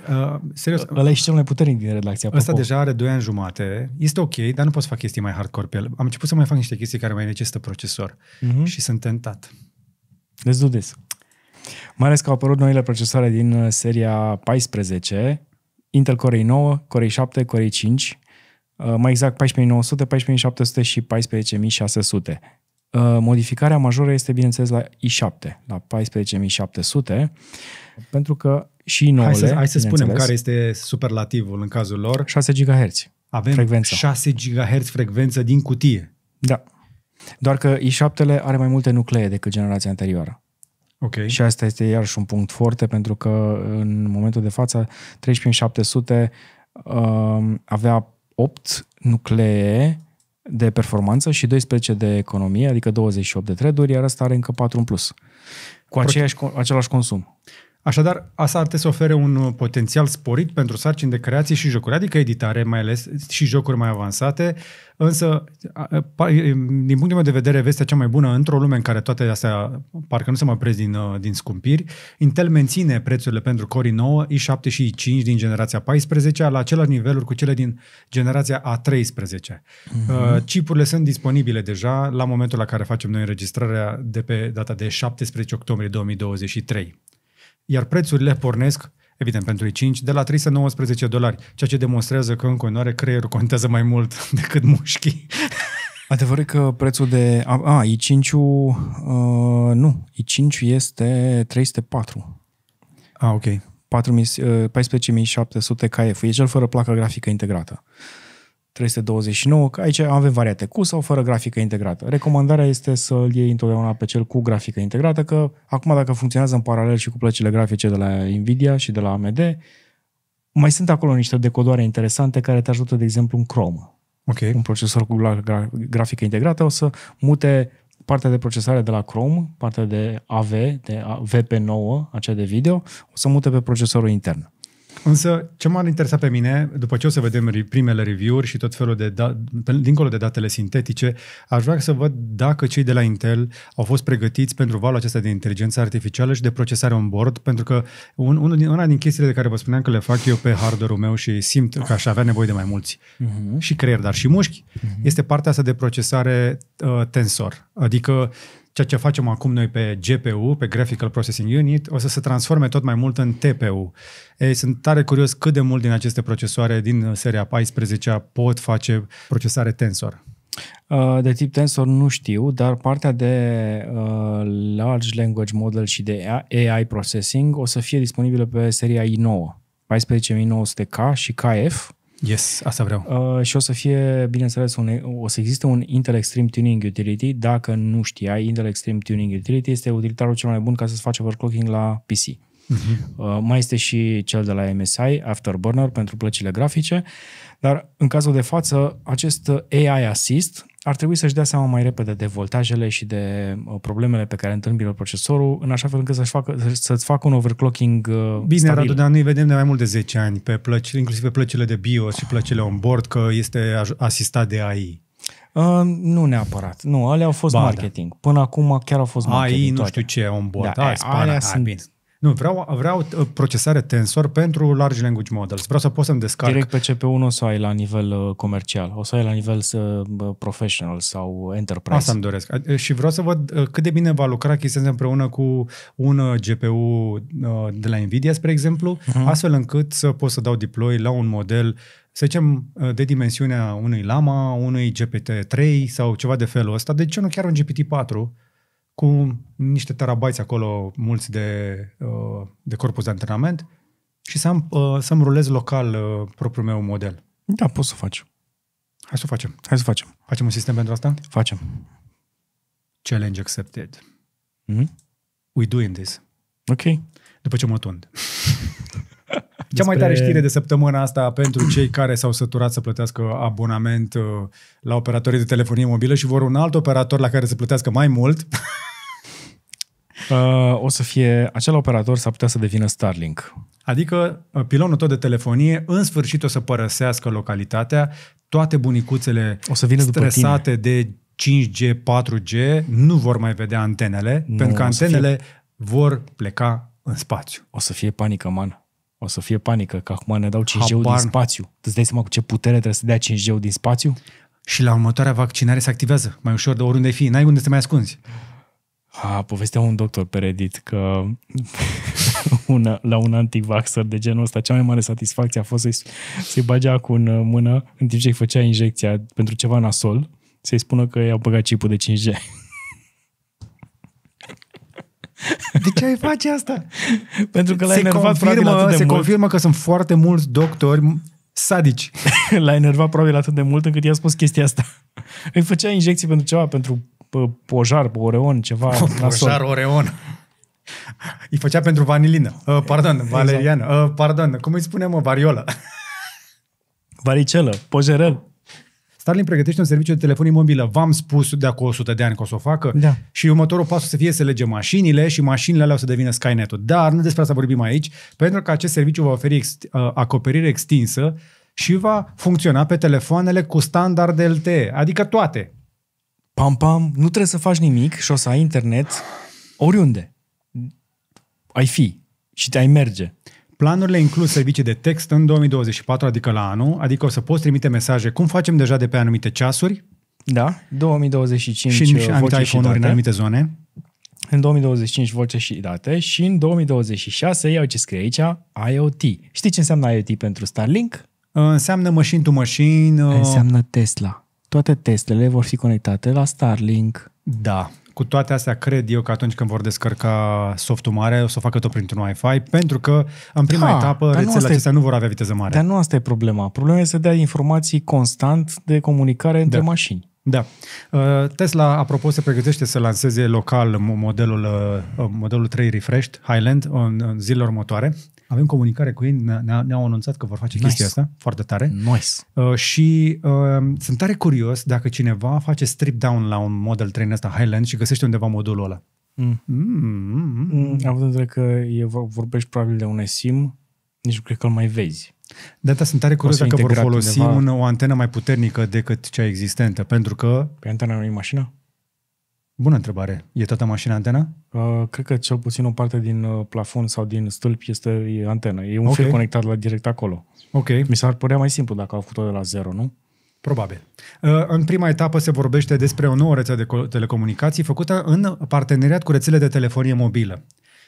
uh, serios... Ăla e și cel mai puternic din redacția. Ăsta deja are 2 ani jumate. Este ok, dar nu pot să fac chestii mai hardcore pe el. Am început să mai fac niște chestii care mai necesită procesor. Mm-hmm. Și sunt tentat. Let's do this. Mai ales că au apărut noile procesoare din uh, seria 14, Intel Core i9, Core i7, Core i5, uh, mai exact 14900, 14700 și 14600. Uh, modificarea majoră este, bineînțeles, la i7, la 14700, pentru că și 9 Hai să, hai să spunem care este superlativul în cazul lor. 6 GHz. Avem frecvență. 6 GHz frecvență din cutie. Da. Doar că i7 are mai multe nuclee decât generația anterioară. Okay. Și asta este iarăși un punct foarte pentru că în momentul de față 13700 uh, um, avea 8 nuclee de performanță și 12 de economie, adică 28 de treduri, iar asta are încă 4 în plus. Cu aceeași, același consum. Așadar, asta ar trebui să ofere un uh, potențial sporit pentru sarcini de creație și jocuri, adică editare, mai ales uh, și jocuri mai avansate, însă, din punctul meu de vedere, vestea cea mai bună într-o lume în care toate astea parcă nu se mai prez din, uh, din scumpiri, Intel menține prețurile pentru Core 9, i7 și i5 din generația 14 la același niveluri cu cele din generația A13. Uh-huh. Mhm. Cipurile sunt disponibile deja la momentul la care facem noi înregistrarea de pe data de 17 octombrie 2023 iar prețurile pornesc evident pentru ei 5, de la 319 dolari, ceea ce demonstrează că în continuare creierul contează mai mult decât mușchii. Adevărul că prețul de... A, a i5 uh, nu, i5 este 304. A, ah, ok. 14.700 uh, KF, e cel fără placă grafică integrată. Uh, 329, că aici avem variate cu sau fără grafică integrată. Recomandarea este să-l iei întotdeauna pe cel cu grafică integrată, că acum dacă funcționează în paralel și cu plăcile grafice de la Nvidia și de la AMD, mai sunt acolo niște decodoare interesante care te ajută, de exemplu, în Chrome. Okay. Un procesor cu grafică integrată o să mute partea de procesare de la Chrome, partea de AV, de VP9, acea de video, o să mute pe procesorul intern. Însă, ce m-ar interesa pe mine, după ce o să vedem primele review-uri și tot felul de, da- dincolo de datele sintetice, aș vrea să văd dacă cei de la Intel au fost pregătiți pentru valul acesta de inteligență artificială și de procesare on board, pentru că un, un, una din chestiile de care vă spuneam că le fac eu pe hardware-ul meu și simt că aș avea nevoie de mai mulți uh-huh. și creier, dar și mușchi, uh-huh. este partea asta de procesare uh, tensor, adică ceea ce facem acum noi pe GPU, pe Graphical Processing Unit, o să se transforme tot mai mult în TPU. Ei, sunt tare curios cât de mult din aceste procesoare din seria 14 pot face procesare tensor. Uh, de tip tensor nu știu, dar partea de uh, large language model și de AI processing o să fie disponibilă pe seria i9, 14900K și KF Yes, asta vreau. Uh, și o să fie, bineînțeles, un, o să existe un Intel Extreme Tuning Utility. Dacă nu știai, Intel Extreme Tuning Utility este utilitarul cel mai bun ca să-ți faci overclocking la PC. Uh-huh. Mhm. Uh, mai este și cel de la MSI, Afterburner, pentru plăcile grafice, dar în cazul de față, acest AI Assist ar trebui să-și dea seama mai repede de voltajele și de uh, problemele pe care întâmpină procesorul, în așa fel încât să-și facă, să-ți facă un overclocking uh, Bine, stabil. Bine, dar noi vedem de mai mult de 10 ani pe plăci, inclusiv pe plăcile de BIOS și plăcile on-board, că este asistat de AI. Uh, nu neapărat. Nu, alea au fost ba, da. marketing. Da. Până acum chiar au fost marketing. AI, toate. nu știu ce, on board. Da, a, aia, aia, aia sunt, nu, vreau, vreau uh, procesare tensor pentru large language models. Vreau să pot să-mi descarc. Direct pe CPU nu o să ai la nivel uh, comercial, o să ai la nivel uh, professional sau enterprise. Asta îmi doresc. Și vreau să văd cât de bine va lucra chestia împreună cu un GPU de la Nvidia, spre exemplu, uh-huh. astfel încât să pot să dau deploy la un model să zicem, de dimensiunea unui Lama, unui GPT-3 sau ceva de felul ăsta, de deci, ce nu chiar un GPT-4, cu niște terabaiți acolo mulți de, uh, de corpus de antrenament și să mi uh, să-mi rulez local uh, propriul meu model. Da, poți să faci. Hai să o facem. Hai să facem. Facem un sistem pentru asta? Facem. Challenge accepted. Mm-hmm. We doing this. Ok. După ce mă tund. Cea mai tare știre de săptămână asta pentru cei care s-au săturat să plătească abonament uh, la operatorii de telefonie mobilă și vor un alt operator la care să plătească mai mult. Uh, o să fie, acel operator s-ar putea să devină Starlink. Adică uh, pilonul tot de telefonie în sfârșit o să părăsească localitatea, toate bunicuțele o să vină stresate de 5G, 4G nu vor mai vedea antenele, nu, pentru că antenele fie... vor pleca în spațiu. O să fie panică, man. O să fie panică, că acum ne dau 5G-ul din spațiu. Îți dai seama cu ce putere trebuie să dea 5 g din spațiu? Și la următoarea vaccinare se activează mai ușor de oriunde ai fi. N-ai unde să te mai ascunzi. A, povestea un doctor pe Reddit că una, la un antivaxer de genul ăsta, cea mai mare satisfacție a fost să-i, să bagea cu în mână în timp ce îi făcea injecția pentru ceva nasol, să-i spună că i-au băgat chipul de 5G. De ce ai face asta? Pentru că l-ai enervat probabil atât de se mult. Se confirmă că sunt foarte mulți doctori sadici. l-a enervat probabil atât de mult încât i-a spus chestia asta. Îi făcea injecții pentru ceva, pentru pojar, oreon, ceva. Pojar, oreon. Îi făcea pentru vanilină. Uh, pardon, exact. valeriană. Uh, pardon, cum îi spunem, mă, variolă. Varicelă, pojerel. Starlink pregătește un serviciu de telefonie mobilă. V-am spus de acum 100 de ani că o să o facă da. și următorul pas o să fie să lege mașinile și mașinile alea o să devină Skynet-ul. Dar nu despre asta vorbim aici, pentru că acest serviciu va oferi ex- uh, acoperire extinsă și va funcționa pe telefoanele cu standard LTE, adică toate. Pam, pam, nu trebuie să faci nimic și o să ai internet oriunde. Ai fi și te-ai merge. Planurile includ servicii de text în 2024, adică la anul, adică o să poți trimite mesaje, cum facem deja de pe anumite ceasuri. Da, 2025 și în anumite iPhone-uri în anumite zone. În 2025 voce și date și în 2026, iau ce scrie aici, IoT. Știi ce înseamnă IoT pentru Starlink? Uh, înseamnă mașini to mașini. Uh, înseamnă Tesla. Toate testele vor fi conectate la Starlink. Da, cu toate astea, cred eu că atunci când vor descărca softul mare, o să o facă tot printr-un Wi-Fi, pentru că în prima da, etapă rețelele nu acestea e, nu vor avea viteză mare. Dar nu asta e problema. Problema este să dea informații constant de comunicare între da. mașini. Da. Uh, Tesla, apropo, se pregătește să lanseze local modelul, uh, modelul 3 refresh, Highland în, în zilele următoare. Avem comunicare cu ei, ne-au, ne-au anunțat că vor face nice. chestia asta, foarte tare. Nice. Uh, și uh, sunt tare curios dacă cineva face strip down la un model train ăsta Highland și găsește undeva modulul ăla. Mm. Mm, mm, mm. mm. mm având în vedere că e, vorbești probabil de un SIM, nici nu cred că îl mai vezi. De asta sunt tare curios dacă vor folosi undeva... un, o antenă mai puternică decât cea existentă, pentru că... Pe păi antena nu mașină? Bună întrebare. E toată mașina antena? Uh, cred că cel puțin o parte din uh, plafon sau din stâlp este e antenă. E un okay. fir conectat la direct acolo. Ok. Mi s-ar părea mai simplu dacă au făcut-o de la zero, nu? Probabil. Uh, în prima etapă se vorbește despre o nouă rețea de telecomunicații făcută în parteneriat cu rețele de telefonie mobilă.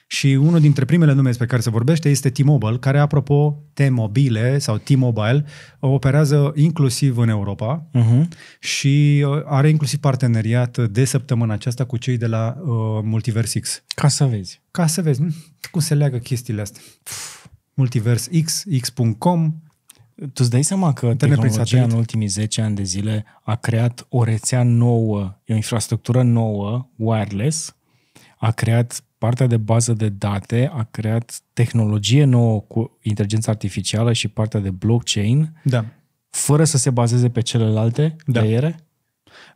Și unul dintre primele nume despre care se vorbește este T-Mobile, care, apropo, T-Mobile sau T-Mobile operează inclusiv în Europa uh-huh. și uh, are inclusiv parteneriat de săptămâna aceasta cu cei de la uh, Multiverse X. Ca să vezi. Ca să vezi. Cum se leagă chestiile astea? Multiverse X, X.com, tu îți dai seama că tehnologia în ultimii 10 ani de zile a creat o rețea nouă, o infrastructură nouă, wireless, a creat partea de bază de date a creat tehnologie nouă cu inteligența artificială și partea de blockchain, da. fără să se bazeze pe celelalte da. leiere?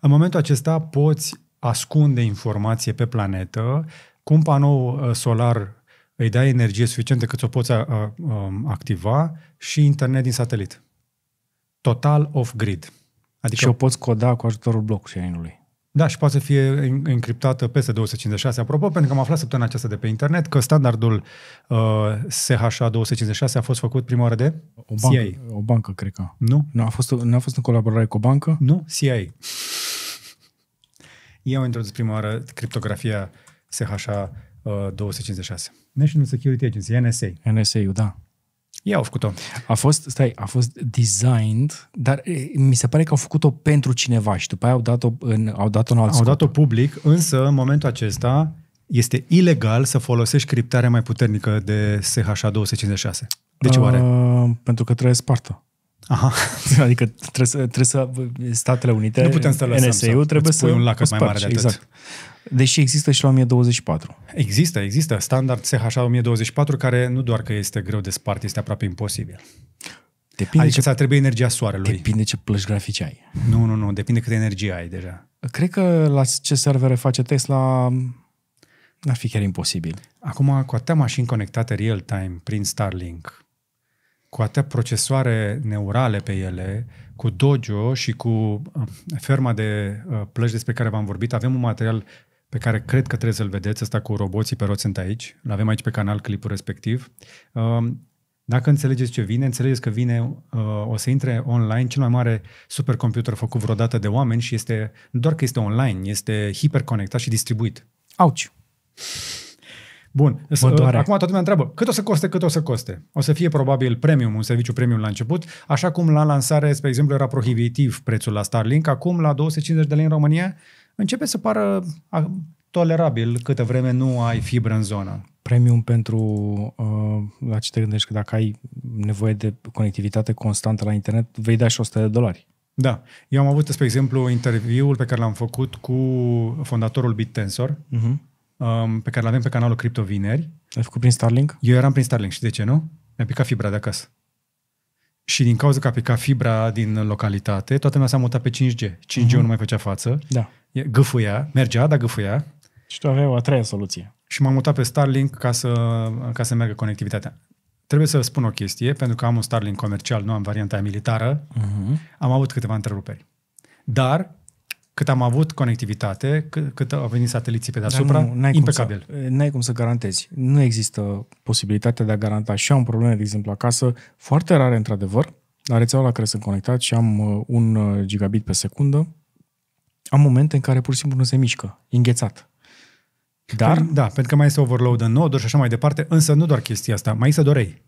În momentul acesta poți ascunde informație pe planetă cu un panou uh, solar îi dai energie suficientă cât o poți a, uh, a, um, activa și internet din satelit. Total off-grid. Adică și o poți coda cu ajutorul blockchain-ului. Da, și poate să fie încriptată peste 256. Apropo, pentru că am aflat săptămâna aceasta de pe internet că standardul uh, SHA 256 a fost făcut prima oară de o bancă, CIA. O bancă, cred că. Nu? Nu a fost, nu a fost în colaborare cu o bancă? Nu, CIA. Ei au introdus prima oară criptografia SHA 256. Uh, National Security Agency, NSA. NSA-ul, da. Ei au făcut-o. A fost, stai, a fost designed, dar mi se pare că au făcut-o pentru cineva și după aia au dat-o în, au dat-o în alt Au scop. dat-o public, însă în momentul acesta este ilegal să folosești criptarea mai puternică de SHA-256. De ce oare? Uh, pentru că trebuie spartă. Aha, adică trebuie să, trebuie să Statele Unite, nu putem să lăsăm, NSA-ul trebuie să un lacă mai mare de atât. Exact. Deși există și la 1024. Există, există. Standard SHA 1024 care nu doar că este greu de spart, este aproape imposibil. Depinde adică ce... ți-ar trebui energia soarelui. Depinde ce plăci grafice ai. Nu, nu, nu. Depinde câtă energie ai deja. Cred că la ce servere face Tesla n-ar fi chiar imposibil. Acum, cu atâtea mașini conectate real-time prin Starlink, cu atâtea procesoare neurale pe ele, cu Dojo și cu uh, ferma de uh, plăci despre care v-am vorbit, avem un material pe care cred că trebuie să-l vedeți, ăsta cu roboții pe roți sunt aici, îl avem aici pe canal clipul respectiv. Um, dacă înțelegeți ce vine, înțelegeți că vine, uh, o să intre online cel mai mare supercomputer făcut vreodată de oameni și este, nu doar că este online, este hiperconectat și distribuit. Auci! Bun. doare. Acum toată lumea întreabă, cât o să coste, cât o să coste? O să fie probabil premium, un serviciu premium la început, așa cum la lansare, spre exemplu, era prohibitiv prețul la Starlink, acum la 250 de lei în România, începe să pară tolerabil câtă vreme nu ai fibră în zonă. Premium pentru uh, la ce te gândești că dacă ai nevoie de conectivitate constantă la internet, vei da și 100 de dolari. Da. Eu am avut, spre exemplu, interviul pe care l-am făcut cu fondatorul BitTensor, uh-huh mhm um, pe care l avem pe canalul Crypto Vineri. Ai făcut prin Starlink? Eu eram prin Starlink și de ce nu? Mi-a picat fibra de acasă. Și din cauza că a picat fibra din localitate, toată lumea s-a mutat pe 5G. 5G uh-huh. nu mai făcea față. Da. Gâfâia, mergea, dar gâfâia. Și tu aveai o a treia soluție. Și m-am mutat pe Starlink ca să, ca să meargă conectivitatea. Trebuie să spun o chestie, pentru că am un Starlink comercial, nu am varianta militară, uh-huh. am avut câteva întreruperi. Dar cât am avut conectivitate, cât, cât au venit sateliții pe deasupra, Dar nu, n-ai impecabil. Cum să, n-ai cum să garantezi. Nu există posibilitatea de a garanta. Și am probleme, de exemplu, acasă, foarte rare, într-adevăr, la rețeaua la care sunt conectat și am uh, un uh, gigabit pe secundă, am momente în care pur și simplu nu se mișcă, înghețat. Păi Dar? Da, pentru că mai este overload în noduri și așa mai departe, însă nu doar chestia asta, mai este dorei.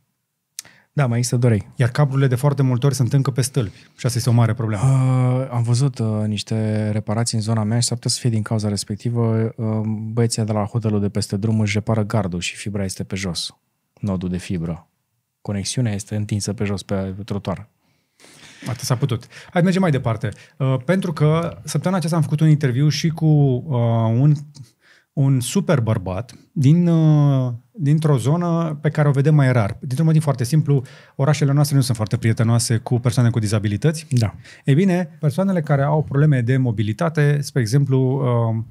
Da, mai există dorei. Iar cablurile de foarte multe ori sunt încă pe stâlpi și asta este o mare problemă. Uh, am văzut uh, niște reparații în zona mea și s-ar putea să fie din cauza respectivă. Uh, băieții de la hotelul de peste drum își repară gardul și fibra este pe jos, nodul de fibră. Conexiunea este întinsă pe jos, pe trotuar. Atât s-a putut. Hai, mergem mai departe. Uh, pentru că săptămâna aceasta am făcut un interviu și cu uh, un, un super bărbat din uh, dintr-o zonă pe care o vedem mai rar. Dintr-un motiv foarte simplu, orașele noastre nu sunt foarte prietenoase cu persoane cu dizabilități. Da. Ei bine, persoanele care au probleme de mobilitate, spre exemplu, um,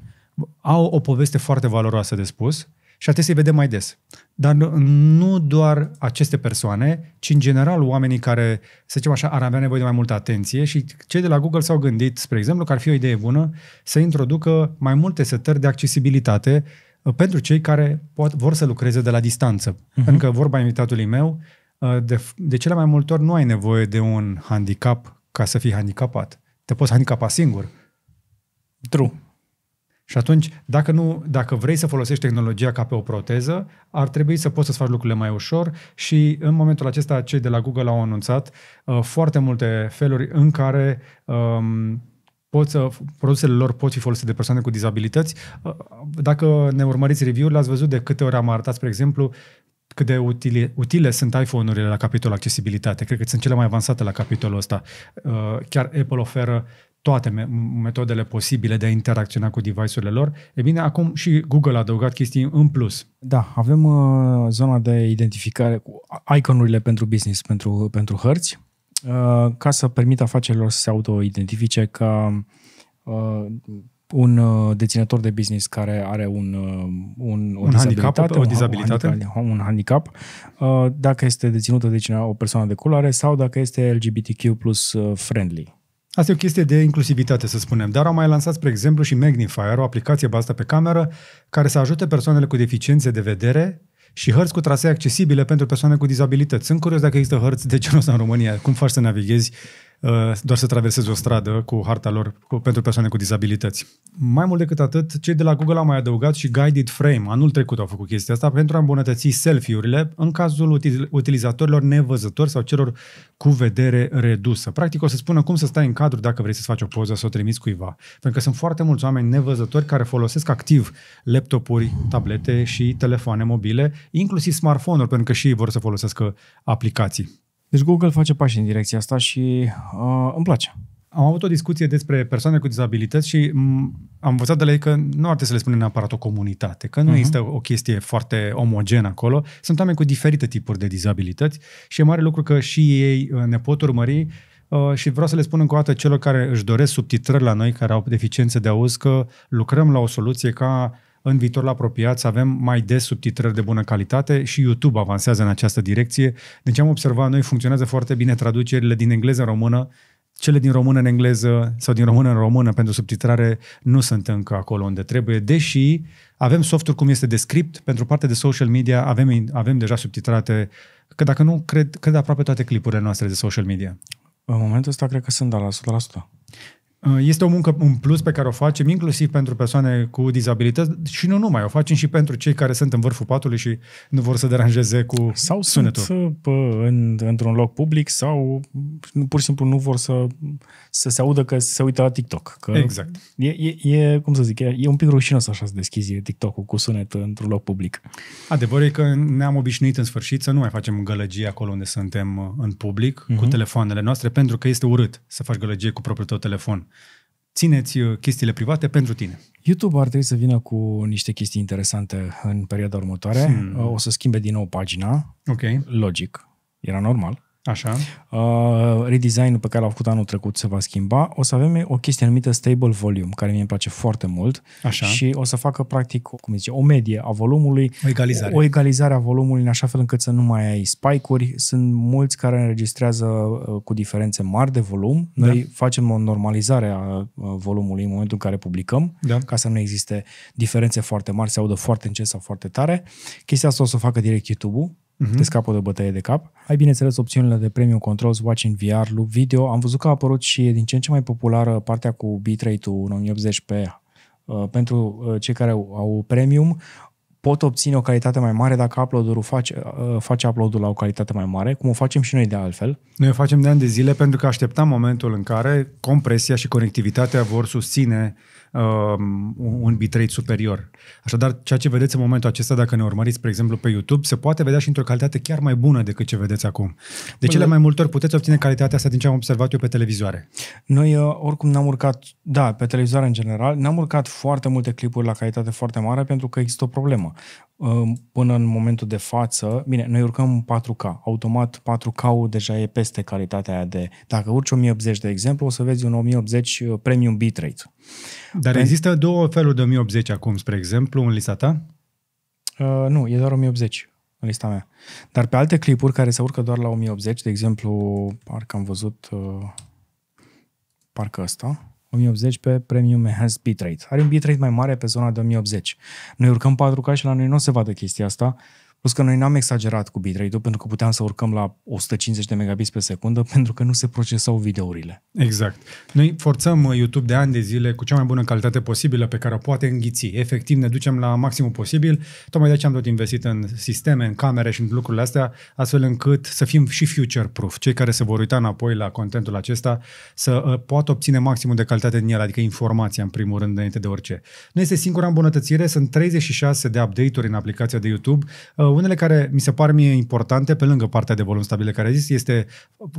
au o poveste foarte valoroasă de spus și ar să-i vedem mai des. Dar nu doar aceste persoane, ci în general oamenii care, să zicem așa, ar avea nevoie de mai multă atenție și cei de la Google s-au gândit, spre exemplu, că ar fi o idee bună să introducă mai multe setări de accesibilitate Uh, pentru cei care pot, vor să lucreze de la distanță. Uh-huh. Pentru că, vorba invitatului meu, uh, de, de cele mai multe ori nu ai nevoie de un handicap ca să fii handicapat. Te poți handicapa singur. True. Și atunci, dacă, nu, dacă vrei să folosești tehnologia ca pe o proteză, ar trebui să poți să faci lucrurile mai ușor și în momentul acesta cei de la Google au anunțat uh, foarte multe feluri în care um, pot să, produsele lor pot fi folosite de persoane cu dizabilități. Uh, dacă ne urmăriți review-urile, ați văzut de câte ori am arătat, spre exemplu, cât de utile, utile sunt iPhone-urile la capitolul accesibilitate. Cred că sunt cele mai avansate la capitolul ăsta. Uh, chiar Apple oferă toate metodele posibile de a interacționa cu device-urile lor. E bine, acum și Google a adăugat chestii în plus. Da, avem uh, zona de identificare cu iconurile pentru business, pentru, pentru hărți Uh, ca să permită afacerilor să se autoidentifice ca uh, un uh, deținător de business care are un, un, o un handicap, o dizabilitate, un handicap, un handicap, dacă este deținută de cineva o persoană de culoare sau dacă este LGBTQ plus friendly. Asta e o chestie de inclusivitate, să spunem, dar au mai lansat, spre exemplu, și Magnifier, o aplicație bazată pe cameră, care să ajute persoanele cu deficiențe de vedere și hărți cu trasee accesibile pentru persoane cu dizabilități. Sunt curios dacă există hărți de genul ăsta în România. Cum faci să navighezi Uh, doar să traverseze o stradă cu harta lor cu, pentru persoane cu dizabilități. Mai mult decât atât, cei de la Google au mai adăugat și Guided Frame. Anul trecut au făcut chestia asta pentru a îmbunătăți selfie-urile în cazul util- utilizatorilor nevăzători sau celor cu vedere redusă. Practic o să spună cum să stai în cadru dacă vrei să-ți faci o poză, să o trimiți cuiva. Pentru că sunt foarte mulți oameni nevăzători care folosesc activ laptopuri, tablete și telefoane mobile, inclusiv smartphone-uri, pentru că și ei vor să folosească aplicații. Deci Google face pași în direcția asta și uh, îmi place. Am avut o discuție despre persoane cu dizabilități și am învățat de la ei că nu ar trebui să le spunem neapărat o comunitate, că nu uh-huh. există o chestie foarte omogenă acolo. Sunt oameni cu diferite tipuri de dizabilități și e mare lucru că și ei uh, ne pot urmări uh, și vreau să le spun încă o dată celor care își doresc subtitrări la noi, care au deficiențe de auz, că lucrăm la o soluție ca în viitorul apropiat să avem mai des subtitrări de bună calitate și YouTube avansează în această direcție. Deci am observat noi, funcționează foarte bine traducerile din engleză în română, cele din română în engleză sau din română în română pentru subtitrare nu sunt încă acolo unde trebuie, deși avem softuri cum este Descript, pentru partea de social media avem, avem deja subtitrate, că dacă nu, cred, cred aproape toate clipurile noastre de social media. În momentul ăsta cred că sunt, da, la 100%. Uh, este o muncă în plus pe care o facem, inclusiv pentru persoane cu dizabilități și nu numai, o facem și pentru cei care sunt în vârful patului și nu vor să deranjeze cu sau sunetul. Sau uh, sunt pă, în, într-un loc public sau pur și simplu nu vor să să se audă că se uită la TikTok. Că exact. E, e, e, cum să zic, e, e un pic rușinos așa să deschizi TikTok-ul cu sunet într-un loc public. Adevărul e că ne-am obișnuit în sfârșit să nu mai facem gălăgie acolo unde suntem uh, în public uh-huh. cu mhm. telefoanele noastre pentru că este urât să faci gălăgie cu propriul tău telefon țineți uh, chestiile private pentru tine. YouTube ar trebui să vină cu niște chestii interesante în perioada următoare. Hmm. O să schimbe din nou pagina. Ok. Logic. Era normal. Așa. Uh, redesignul pe care l-au făcut anul trecut se va schimba. O să avem o chestie numită Stable Volume, care mie îmi place foarte mult. Așa. Și o să facă, practic, cum zice, o medie a volumului. O egalizare. O egalizare a volumului, în așa fel încât să nu mai ai spike-uri. Sunt mulți care înregistrează uh, cu diferențe mari de volum. Da. Noi da. facem o normalizare a uh, volumului în momentul în care publicăm, da. ca să nu existe diferențe foarte mari, se audă foarte încet sau foarte tare. Chestia asta o să o facă direct YouTube-ul uh-huh. te scapă de bătaie de cap. Ai bineînțeles opțiunile de premium controls, watch in VR, loop video. Am văzut că a apărut și din ce în ce mai populară partea cu bitrate-ul în 1080p. Uh, pentru uh, cei care au premium, pot obține o calitate mai mare dacă uploadul ul face, uh, face upload-ul la o calitate mai mare, cum o facem și noi de altfel. Noi o facem de ani de zile pentru că așteptam momentul în care compresia și conectivitatea vor susține uh, un bitrate superior. Așadar, ceea ce vedeți în momentul acesta, dacă ne urmăriți, spre exemplu, pe YouTube, se poate vedea și într-o calitate chiar mai bună decât ce vedeți acum. De cele păi, da. mai multe ori puteți obține calitatea asta din ce am observat eu pe televizoare. Noi uh, oricum n-am urcat, da, pe televizoare în general, n-am urcat foarte multe clipuri la calitate foarte mare pentru că există o problemă. Uh, până în momentul de față, bine, noi urcăm 4K, automat 4K-ul deja e peste calitatea aia de, dacă urci 1080 de exemplu, o să vezi un 1080 uh, premium bitrate dar Pen- există două feluri de 1080 acum, spre exemplu, în lista ta? Uh, nu, e doar 1080 în lista mea. Dar pe alte clipuri care se urcă doar la 1080, de exemplu, parcă am văzut uh, parcă ăsta, 1080 pe Premium Enhanced Bitrate. Are un bitrate mai mare pe zona de 1080. Noi urcăm 4K și la noi nu se vadă chestia asta, Plus că noi n-am exagerat cu bitrate-ul pentru că puteam să urcăm la 150 de megabits pe secundă pentru că nu se procesau videourile. Exact. Noi forțăm uh, YouTube de ani de zile cu cea mai bună calitate posibilă pe care o poate înghiți. Efectiv ne ducem la maximul posibil. Tocmai de aceea am tot investit în sisteme, în camere și în lucrurile astea, astfel încât să fim și future-proof. Cei care se vor uita înapoi la contentul acesta să uh, poată obține maximul de calitate din el, adică informația în primul rând înainte de orice. Nu este singura îmbunătățire, sunt 36 de update-uri în aplicația de YouTube uh, unele care mi se par mie importante, pe lângă partea de volum stabile care a zis, este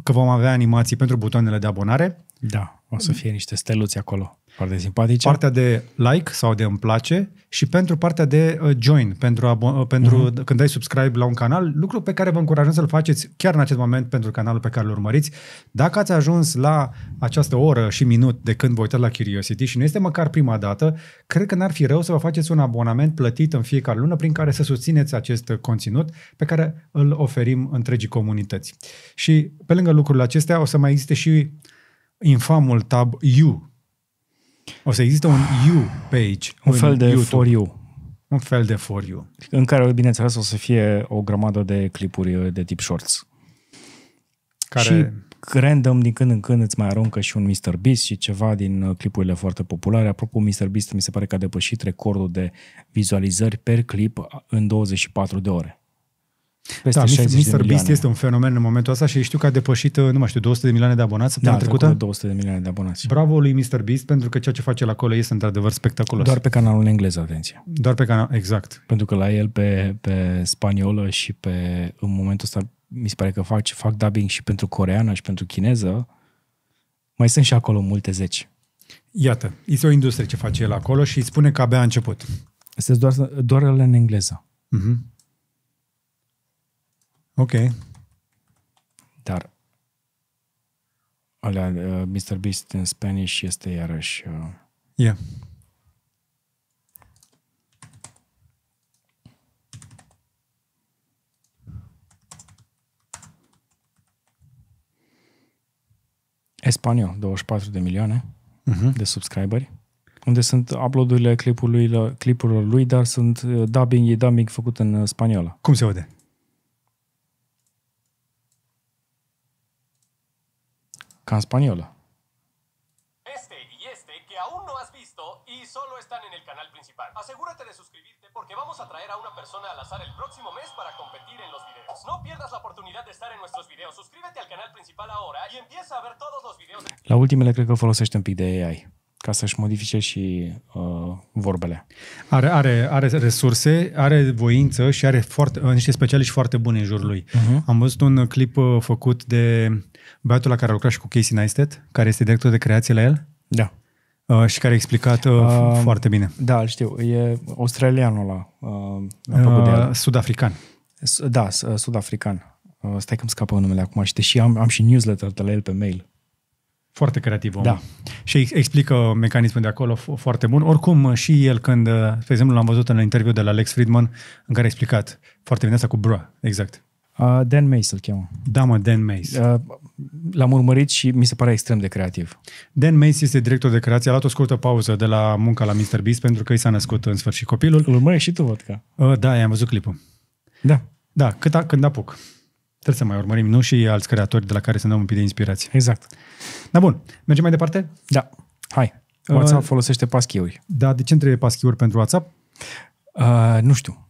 că vom avea animații pentru butoanele de abonare. Da, o să fie niște steluți acolo. Partea simpatice. Partea de like sau de îmi place și pentru partea de uh, join, pentru, abon- uh, pentru uh-huh. când dai subscribe la un canal, lucru pe care vă încurajăm să-l faceți chiar în acest moment pentru canalul pe care îl urmăriți. Dacă ați ajuns la această oră și minut de când vă uitați la Curiosity și nu este măcar prima dată, cred că n-ar fi rău să vă faceți un abonament plătit în fiecare lună prin care să susțineți acest conținut pe care îl oferim întregii comunități. Și pe lângă lucrurile acestea o să mai existe și infamul tab you o să există un You page. Un fel de YouTube. For You. Un fel de For You. În care, bineînțeles, o să fie o grămadă de clipuri uh, de tip shorts. Care... Și random din când în când îți mai aruncă și un Mr. Beast și ceva din uh, clipurile foarte populare. Apropo, Mr. Beast mi se pare că a depășit recordul de vizualizări per clip uh, în 24 de ore. Peste da, 60 Mr. Beast milioane. este un fenomen în momentul ăsta și știu că a depășit, uh, nu mai știu, 200 de milioane de abonați săptămâna da, trecută. 200 de milioane de abonați. Bravo lui Mr. Beast pentru că ceea ce face la acolo este într-adevăr spectaculos. Doar pe canalul în engleză, atenție. Doar pe canal, exact. Pentru că la el pe, pe spaniolă și pe, în momentul ăsta, mi se pare că fac, fac dubbing și pentru coreană și pentru chineză, mai sunt și acolo multe zeci. Iată, este o industrie ce face el acolo și îi spune că abia a început. Este doar, doar în engleză. Uh-huh. Ok. Dar alea, uh, Mr. Beast în Spanish este iarăși... Uh, yeah. Espanio, 24 de milioane uh-huh. de subscriberi, unde sunt uploadurile clipurilor, lui, dar sunt dubbing, uh, e dubbing făcut în uh, spaniolă. Cum se vede? acá española. Este y este que aún no has visto y solo están en el canal principal. Asegúrate de suscribirte porque vamos a traer a una persona al azar el próximo mes para competir en los videos. No pierdas la oportunidad de estar en nuestros videos. Suscríbete al canal principal ahora y empieza a ver todos los videos. La última le creo que folosește un pic de AI. ca să-și modifice și uh, vorbele. Are, are, are resurse, are voință și are foarte, uh, niște specialiști foarte buni în jurul lui. Uh-huh. Am văzut un uh, clip uh, făcut de băiatul la care a lucrat și cu Casey Neistat, care este director de creație la el. Da. Uh, și care a explicat uh, uh, foarte bine. Da, îl știu. E australianul ăla. Uh, uh, sud-african. Da, sud-african. Uh, stai că îmi scapă numele acum și deși am, am și newsletter de la el pe mail. Foarte creativ om. Da. Și explică mecanismul de acolo foarte bun. Oricum, și el când, de exemplu, l-am văzut în interviu de la Alex Friedman, în care a explicat foarte bine asta cu bra, exact. Uh, Dan Mays îl cheamă. Da, mă, Dan Mays. Uh, l-am urmărit și mi se pare extrem de creativ. Dan Mays este director de creație. A luat o scurtă pauză de la munca la Mr. Beast pentru că i s-a născut în sfârșit copilul. Îl urmărești și tu, văd că. Uh, da, i-am văzut clipul. Da. Da, cât a, când apuc. Trebuie să mai urmărim, nu și alți creatori de la care să ne dăm un pic de inspirație. Exact. Da, bun. Mergem mai departe? Da. Hai. Uh, WhatsApp uh, folosește paschiuri. Da, de ce trebuie paschiuri pentru WhatsApp? Uh, nu știu.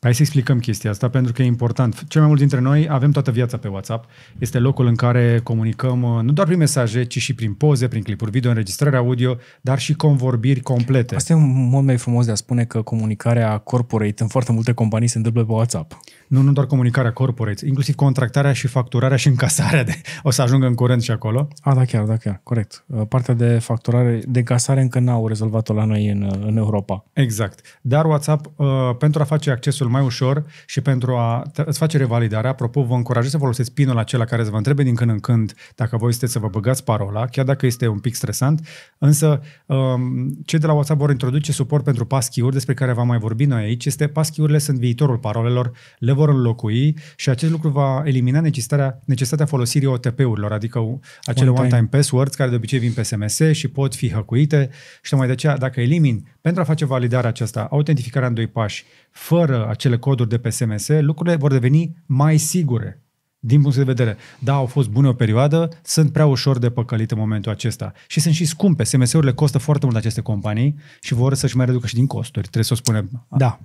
Hai să explicăm chestia asta, pentru că e important. Cel mai mulți dintre noi avem toată viața pe WhatsApp. Este locul în care comunicăm uh, nu doar prin mesaje, ci și prin poze, prin clipuri video, înregistrări audio, dar și convorbiri complete. Asta e un mod mai frumos de a spune că comunicarea corporate în foarte multe companii se întâmplă pe WhatsApp. Nu, nu doar comunicarea corporate, inclusiv contractarea și facturarea și încasarea. De, o să ajungă în curând și acolo. A, da, chiar, da, chiar, corect. Uh, partea de facturare, de casare încă n-au rezolvat-o la noi în, uh, în Europa. Exact. Dar WhatsApp, uh, pentru a face accesul mai ușor și pentru a îți face revalidarea, apropo, vă încurajez să folosiți pinul acela care să vă întrebe din când în când dacă voi sunteți să vă băgați parola, chiar dacă este un pic stresant, însă um, cei de la WhatsApp vor introduce suport pentru paschiuri despre care v-am mai vorbit noi aici. Este paschiurile sunt viitorul parolelor, le vor înlocui și acest lucru va elimina necesitatea, necesitatea folosirii OTP-urilor, adică acele one-time one passwords care de obicei vin pe SMS și pot fi hăcuite și mai de aceea, dacă elimin pentru a face validarea aceasta, autentificarea în doi pași, fără acele coduri de pe SMS, lucrurile vor deveni mai sigure din punct de vedere, da, au fost bune o perioadă, sunt prea ușor de păcălit în momentul acesta. Și sunt și scumpe. SMS-urile costă foarte mult aceste companii și vor să-și mai reducă și din costuri, trebuie să o spunem. Da.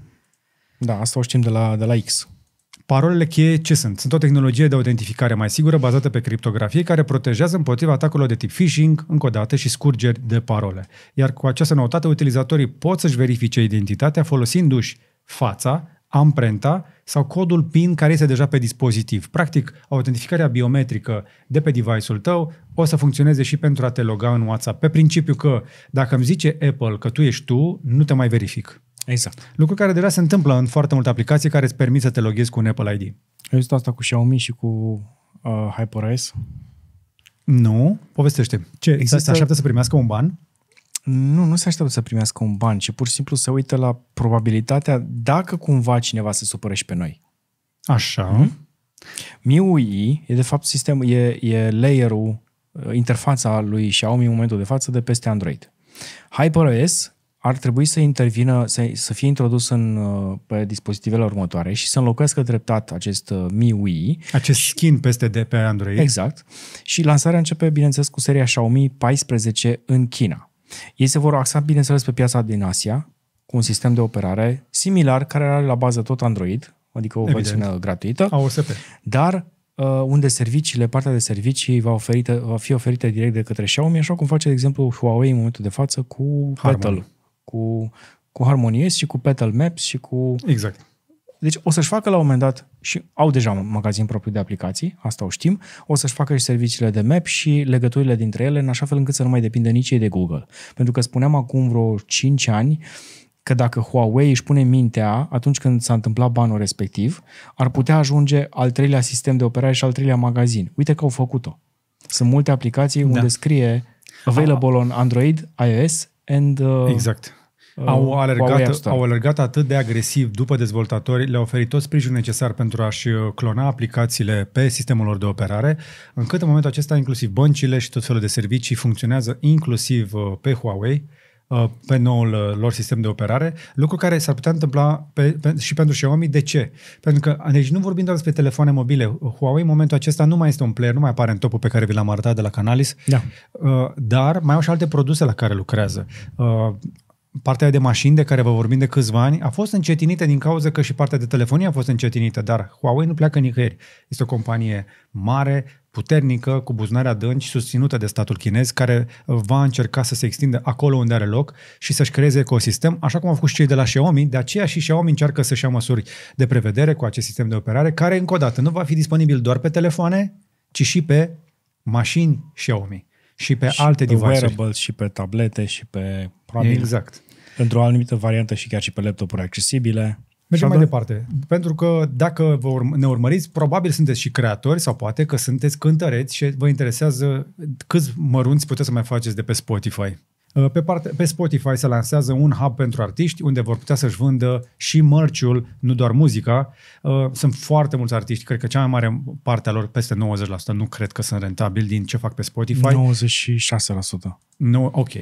Da, asta o știm de la, de la X. Parolele cheie ce sunt? Sunt o tehnologie de autentificare mai sigură bazată pe criptografie care protejează împotriva atacurilor de tip phishing, încă o dată, și scurgeri de parole. Iar cu această noutate, utilizatorii pot să-și verifice identitatea folosindu-și fața, amprenta sau codul PIN care este deja pe dispozitiv. Practic, autentificarea biometrică de pe device-ul tău o să funcționeze și pentru a te loga în WhatsApp, pe principiu că dacă îmi zice Apple că tu ești tu, nu te mai verific. Exact. Lucru care deja se întâmplă în foarte multe aplicații care îți permit să te loghezi cu un Apple ID. Ai văzut asta cu Xiaomi și cu uh, HyperOS? Nu. Povestește. Ce? Există... Se așteaptă să primească un ban? Nu, nu se așteaptă să primească un ban, ci pur și simplu să uită la probabilitatea dacă cumva cineva se supără și pe noi. Așa. Mm-hmm. MIUI e de fapt sistem, e, e layerul, uh, interfața lui Xiaomi în momentul de față de peste Android. HyperOS ar trebui să intervină, să, să fie introdus în, uh, pe dispozitivele următoare și să înlocuiască treptat acest uh, MIUI. Acest skin peste de pe Android. Exact. Și lansarea începe, bineînțeles, cu seria Xiaomi 14 în China. Ei se vor axa, bineînțeles, pe piața din Asia, cu un sistem de operare similar, care are la bază tot Android, adică o Evident. versiune gratuită, AOSP. dar uh, unde serviciile, partea de servicii va, oferită, va fi oferită direct de către Xiaomi, așa cum face, de exemplu, Huawei în momentul de față cu Harmony. Battle cu, cu Harmonies și cu Petal Maps și cu... Exact. Deci o să-și facă la un moment dat, și au deja un magazin propriu de aplicații, asta o știm, o să-și facă și serviciile de map și legăturile dintre ele, în așa fel încât să nu mai depindă nici ei de Google. Pentru că spuneam acum vreo 5 ani că dacă Huawei își pune mintea atunci când s-a întâmplat banul respectiv, ar putea ajunge al treilea sistem de operare și al treilea magazin. Uite că au făcut-o. Sunt multe aplicații da. unde scrie available on Android, iOS and... Uh, exact Uh, au alergat, au alergat atât de agresiv după dezvoltatori, le-au oferit tot sprijinul necesar pentru a-și uh, clona aplicațiile pe sistemul lor de operare, încât în momentul acesta inclusiv băncile și tot felul de servicii funcționează inclusiv uh, pe Huawei, pe noul lor sistem de operare, lucru care s-ar putea întâmpla pe, pe, și pentru Xiaomi. De ce? Pentru că, deci nu vorbim doar despre telefoane mobile, Huawei în momentul acesta nu mai este un player, nu mai apare în topul pe care vi l-am arătat de la Canalis, da. dar mai au și alte produse la care lucrează partea de mașini de care vă vorbim de câțiva ani a fost încetinită din cauza că și partea de telefonie a fost încetinită, dar Huawei nu pleacă nicăieri. Este o companie mare, puternică, cu buzunare adânci, susținută de statul chinez, care va încerca să se extindă acolo unde are loc și să-și creeze ecosistem, așa cum au făcut și cei de la Xiaomi, de aceea și Xiaomi încearcă să-și ia măsuri de prevedere cu acest sistem de operare, care, încă o dată, nu va fi disponibil doar pe telefoane, ci și pe mașini Xiaomi și pe și alte pe device-uri. wearables și pe tablete și pe probabil. Exact. Pentru o anumită variantă și chiar și pe laptopuri accesibile. Mergem mai departe. Pentru că dacă vă urm- ne urmăriți, probabil sunteți și creatori sau poate că sunteți cântăreți și vă interesează câți mărunți puteți să mai faceți de pe Spotify. Uh, pe, parte, pe Spotify se lansează un hub pentru artiști unde vor putea să-și vândă și mărciul, nu doar muzica. Uh, sunt foarte mulți artiști, cred că cea mai mare parte a lor, peste 90%, nu cred că sunt rentabili din ce fac pe Spotify. 96%. No, ok, 96%.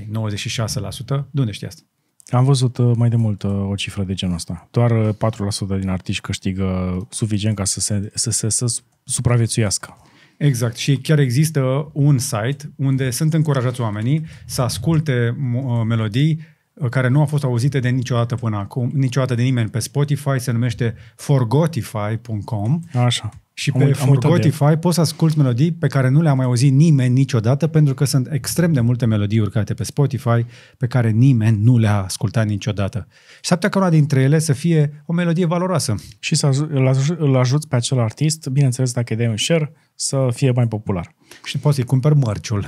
De unde știi asta? Am văzut uh, mai de mult o cifră de genul ăsta. Doar 4% din artiști câștigă suficient ca să se, să, să, să supraviețuiască. Exact. Și chiar există un site unde sunt încurajați oamenii să asculte uh, melodii uh, care nu au fost auzite de niciodată până acum, niciodată de nimeni pe Spotify, se numește forgotify.com. Așa. Și am pe Spotify. poți să asculti melodii pe care nu le-a mai auzit nimeni niciodată, pentru că sunt extrem de multe melodii urcate pe Spotify pe care nimeni nu le-a ascultat niciodată. Și s-ar ca una dintre ele să fie o melodie valoroasă. Și să îl, aj- îl ajuți pe acel artist, bineînțeles dacă îi dai un share, să fie mai popular. Și poți să-i cumperi mărciul,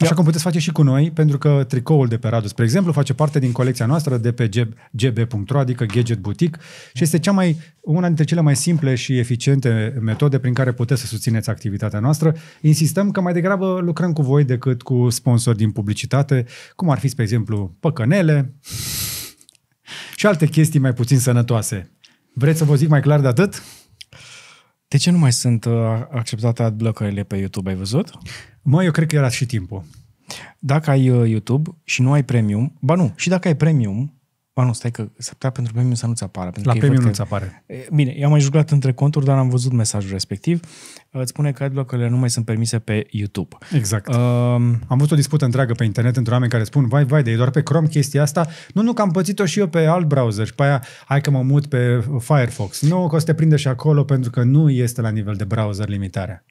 Așa cum puteți face și cu noi, pentru că tricoul de pe Radu, spre exemplu, face parte din colecția noastră de pe gb.ro, adică Gadget Boutique, și este cea mai, una dintre cele mai simple și eficiente metode prin care puteți să susțineți activitatea noastră. Insistăm că mai degrabă lucrăm cu voi decât cu sponsori din publicitate, cum ar fi, spre exemplu, păcănele și alte chestii mai puțin sănătoase. Vreți să vă zic mai clar de atât? De ce nu mai sunt uh, acceptate adblocările pe YouTube, ai văzut? Mă, eu cred că era și timpul. Dacă ai uh, YouTube și nu ai premium, ba nu, și dacă ai premium, Ba nu, stai că s-ar pentru premium să nu-ți apară. Pentru la că premium nu-ți apare. Bine, i am mai jucat între conturi, dar am văzut mesajul respectiv. Îți spune că adblockerele nu mai sunt permise pe YouTube. Exact. Um, am văzut o dispută întreagă pe internet între oameni care spun, vai, vai, de e doar pe Chrome chestia asta. Nu, nu, că am pățit-o și eu pe alt browser și pe aia, hai că mă mut pe Firefox. Nu, că o să te prinde și acolo pentru că nu este la nivel de browser limitarea.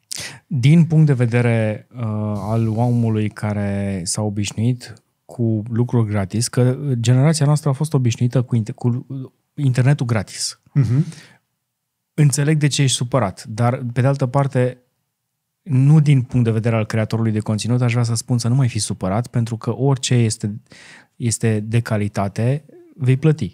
Din punct de vedere uh, al omului care s-a obișnuit cu lucruri gratis, că uh, generația noastră a fost obișnuită cu, inter- cu internetul gratis. Uh-huh. Înțeleg de ce ești supărat, dar pe de altă parte nu din punct de vedere al creatorului de conținut, aș vrea să spun să nu mai fi supărat, pentru că orice este, este de calitate, vei plăti.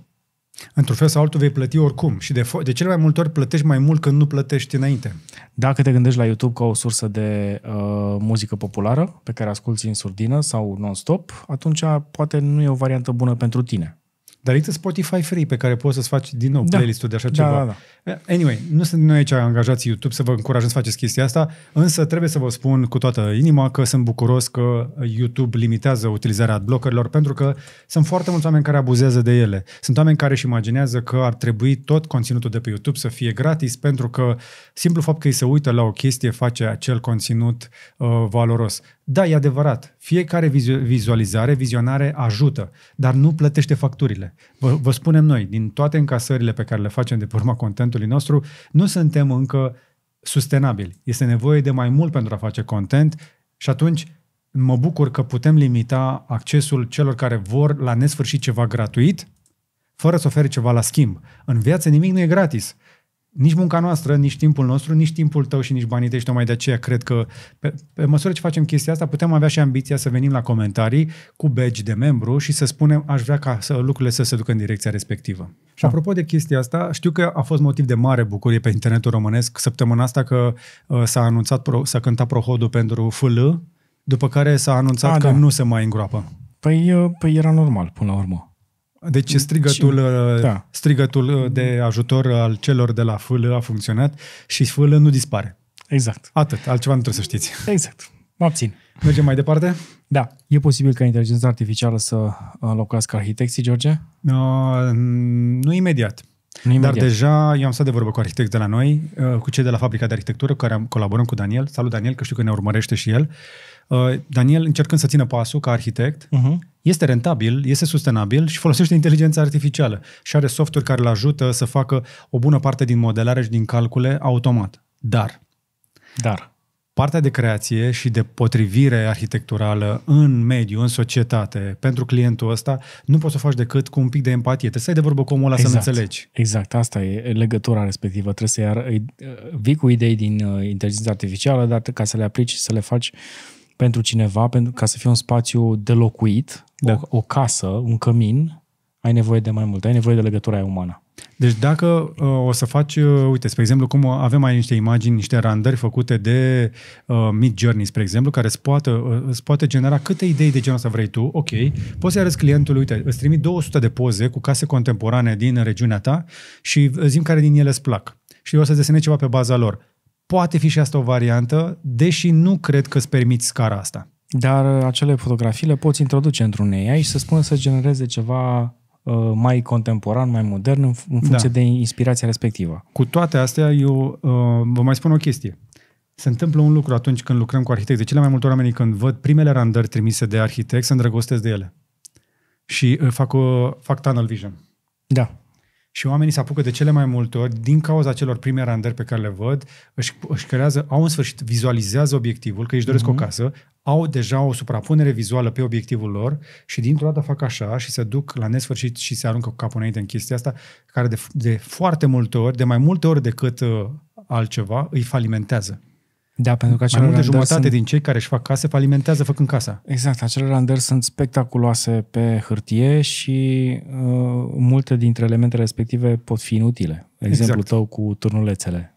Într-un fel sau altul vei plăti oricum și de, de cele mai multe ori plătești mai mult când nu plătești înainte. Dacă te gândești la YouTube ca o sursă de uh, muzică populară pe care asculti în surdină sau non-stop, atunci poate nu e o variantă bună pentru tine. Dar există Spotify Free pe care poți să-ți faci din nou da. playlist-ul de așa da, ceva. Da, da. Eh, anyway, nu sunt noi aici angajați YouTube să vă încurajăm să faceți chestia asta, însă trebuie să vă spun cu toată inima că sunt bucuros că YouTube limitează utilizarea adblockerilor pentru că sunt foarte mulți oameni care abuzează de ele. Sunt oameni care își imaginează că ar trebui tot conținutul de pe YouTube să fie gratis pentru că simplu fapt că îi se uită la o chestie face acel conținut uh, valoros. Da, e adevărat. Fiecare vizualizare, vizionare ajută, dar nu plătește facturile. Vă, vă spunem noi, din toate încasările pe care le facem de pe urma contentului nostru, nu suntem încă sustenabili. Este nevoie de mai mult pentru a face content și atunci mă bucur că putem limita accesul celor care vor la nesfârșit ceva gratuit, fără să ofere ceva la schimb. În viață nimic nu e gratis nici munca noastră, nici timpul nostru, nici timpul tău și nici banii tăi și tocmai de aceea cred că pe, pe măsură ce facem chestia asta putem avea și ambiția să venim la comentarii cu badge de membru și să spunem aș vrea ca să, lucrurile să se ducă în direcția respectivă. Da. Și apropo de chestia asta, știu că a fost motiv de mare bucurie pe internetul românesc săptămâna asta că uh, s-a anunțat, pro, s-a cântat prohodul pentru FL, după care s-a anunțat a, că da. nu se mai îngroapă. Păi, uh, păi era normal până la urmă. Deci strigătul, da. Uh, strigătul uh, de ajutor al celor de la FL a funcționat și FL nu dispare. Exact. Atât, altceva nu trebuie să știți. Exact. Mă abțin. Mergem mai departe? Da. E posibil ca inteligența artificială să înlocuiască arhitecții, George? Uh, nu imediat. Nu imediat. Dar deja eu am stat de vorbă cu arhitecți de la noi, uh, cu cei de la Fabrica de Arhitectură, care colaborăm cu Daniel. Salut, Daniel, că știu că ne urmărește și el. Uh, Uh, Daniel, încercând să țină pasul ca arhitect, uh-huh. este rentabil, este sustenabil și folosește inteligența artificială și are software care îl ajută să facă o bună parte din modelare și din calcule automat. Dar, Dar. partea de creație și de potrivire arhitecturală în mediu, în societate, pentru clientul ăsta, nu poți să o faci decât cu un pic de empatie. Trebuie să ai de vorbă cu omul ăla exact. să-l înțelegi. Exact, asta e legătura respectivă. Trebuie să iar, vii cu idei din uh, inteligența artificială, dar ca să le aplici și să le faci uh, pentru cineva, pentru ca să fie un spațiu de locuit, da. o, o casă, un cămin, ai nevoie de mai mult, ai nevoie de legătura aia umană. Deci dacă uh, o să faci, uh, uite, spre exemplu, cum avem aici niște imagini, niște randări făcute de uh, Mid Journey, spre exemplu, care îți poate, uh, îți poate genera câte idei de genul ăsta vrei tu, ok, poți să arăți clientului, uite, îți trimit 200 de poze cu case contemporane din regiunea ta și zim care din ele îți plac. Și eu o să desenez ceva pe baza lor poate fi și asta o variantă, deși nu cred că îți permiți scara asta. Dar uh, acele fotografii le poți introduce într-un AI și să spună să genereze ceva uh, mai contemporan, mai modern, în, funcție da. de inspirația respectivă. Cu toate astea, eu uh, vă mai spun o chestie. Se întâmplă un lucru atunci când lucrăm cu arhitecți. De cele mai multe oameni când văd primele randări trimise de arhitect se îndrăgostesc de ele. Și uh, fac, o, uh, fac tunnel vision. Da. Și oamenii se apucă de cele mai multe ori, din cauza celor prime randări pe care le văd, își, își creează, au în sfârșit, vizualizează obiectivul, că își doresc mm-hmm. o mhm. casă, au deja o suprapunere vizuală pe obiectivul lor și dintr-o dată fac așa și se duc la nesfârșit și se aruncă cu capul înainte în chestia asta, care de, de foarte multe ori, de mai multe ori decât uh, altceva, îi falimentează. Da, pentru că Mai multe jumătate sunt... din cei care își fac case falimentează făcând casa. Exact, acele randări sunt spectaculoase pe hârtie și uh, multe dintre elementele respective pot fi inutile. Exemplul exact. tău cu turnulețele.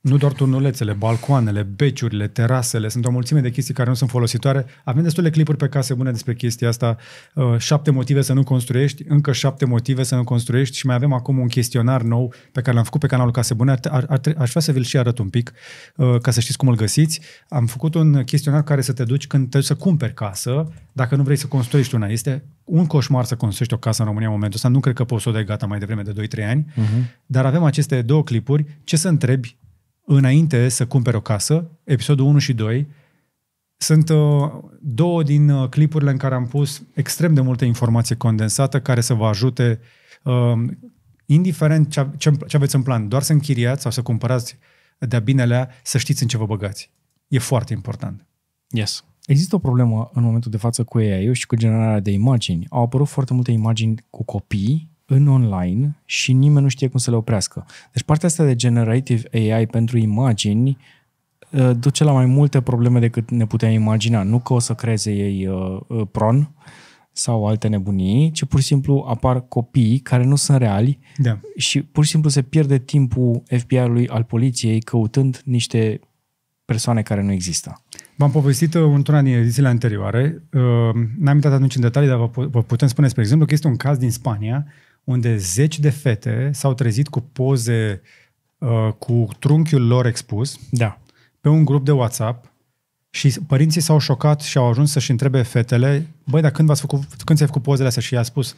Nu doar turnulețele, balcoanele, beciurile, terasele, sunt o mulțime de chestii care nu sunt folositoare. Avem destule clipuri pe case bune despre chestia asta. Uh, șapte motive să nu construiești, încă șapte motive să nu construiești și mai avem acum un chestionar nou pe care l-am făcut pe canalul Case Bune. Ar, ar, aș vrea să vi-l și arăt un pic uh, ca să știți cum îl găsiți. Am făcut un chestionar care să te duci când te duci să cumperi casă, dacă nu vrei să construiești una. Este un coșmar să construiești o casă în România în momentul ăsta. Nu cred că poți să o dai gata mai devreme de 2-3 ani. Uh-huh. Dar avem aceste două clipuri. Ce să întrebi înainte să cumperi o casă, episodul 1 și 2, sunt uh, două din uh, clipurile în care am pus extrem de multă informație condensată care să vă ajute, um, indiferent ce, ce aveți în plan, doar să închiriați sau să cumpărați de-a binelea, să știți în ce vă băgați. E foarte important. Yes. Există o problemă în momentul de față cu ei, eu și cu generarea de imagini. Au apărut foarte multe imagini cu copii în online și nimeni nu știe cum să le oprească. Deci partea asta de generative AI pentru imagini uh, duce la mai multe probleme decât ne puteam imagina. Nu că o să creeze ei uh, uh, pron sau alte nebunii, ci pur și simplu apar copii care nu sunt reali da. și pur și simplu se pierde timpul FBI-ului al poliției căutând niște persoane care nu există. V-am povestit uh, într-una din edițiile anterioare, n-am intrat atunci în detalii, dar vă putem spune, spre exemplu, că este un caz din Spania unde zeci de fete s-au trezit cu poze uh, cu trunchiul lor expus da. pe un grup de WhatsApp și părinții s-au șocat și au ajuns să-și întrebe fetele, băi, dar când, v-ați făcut, când ți-ai făcut pozele astea? Și i-a spus,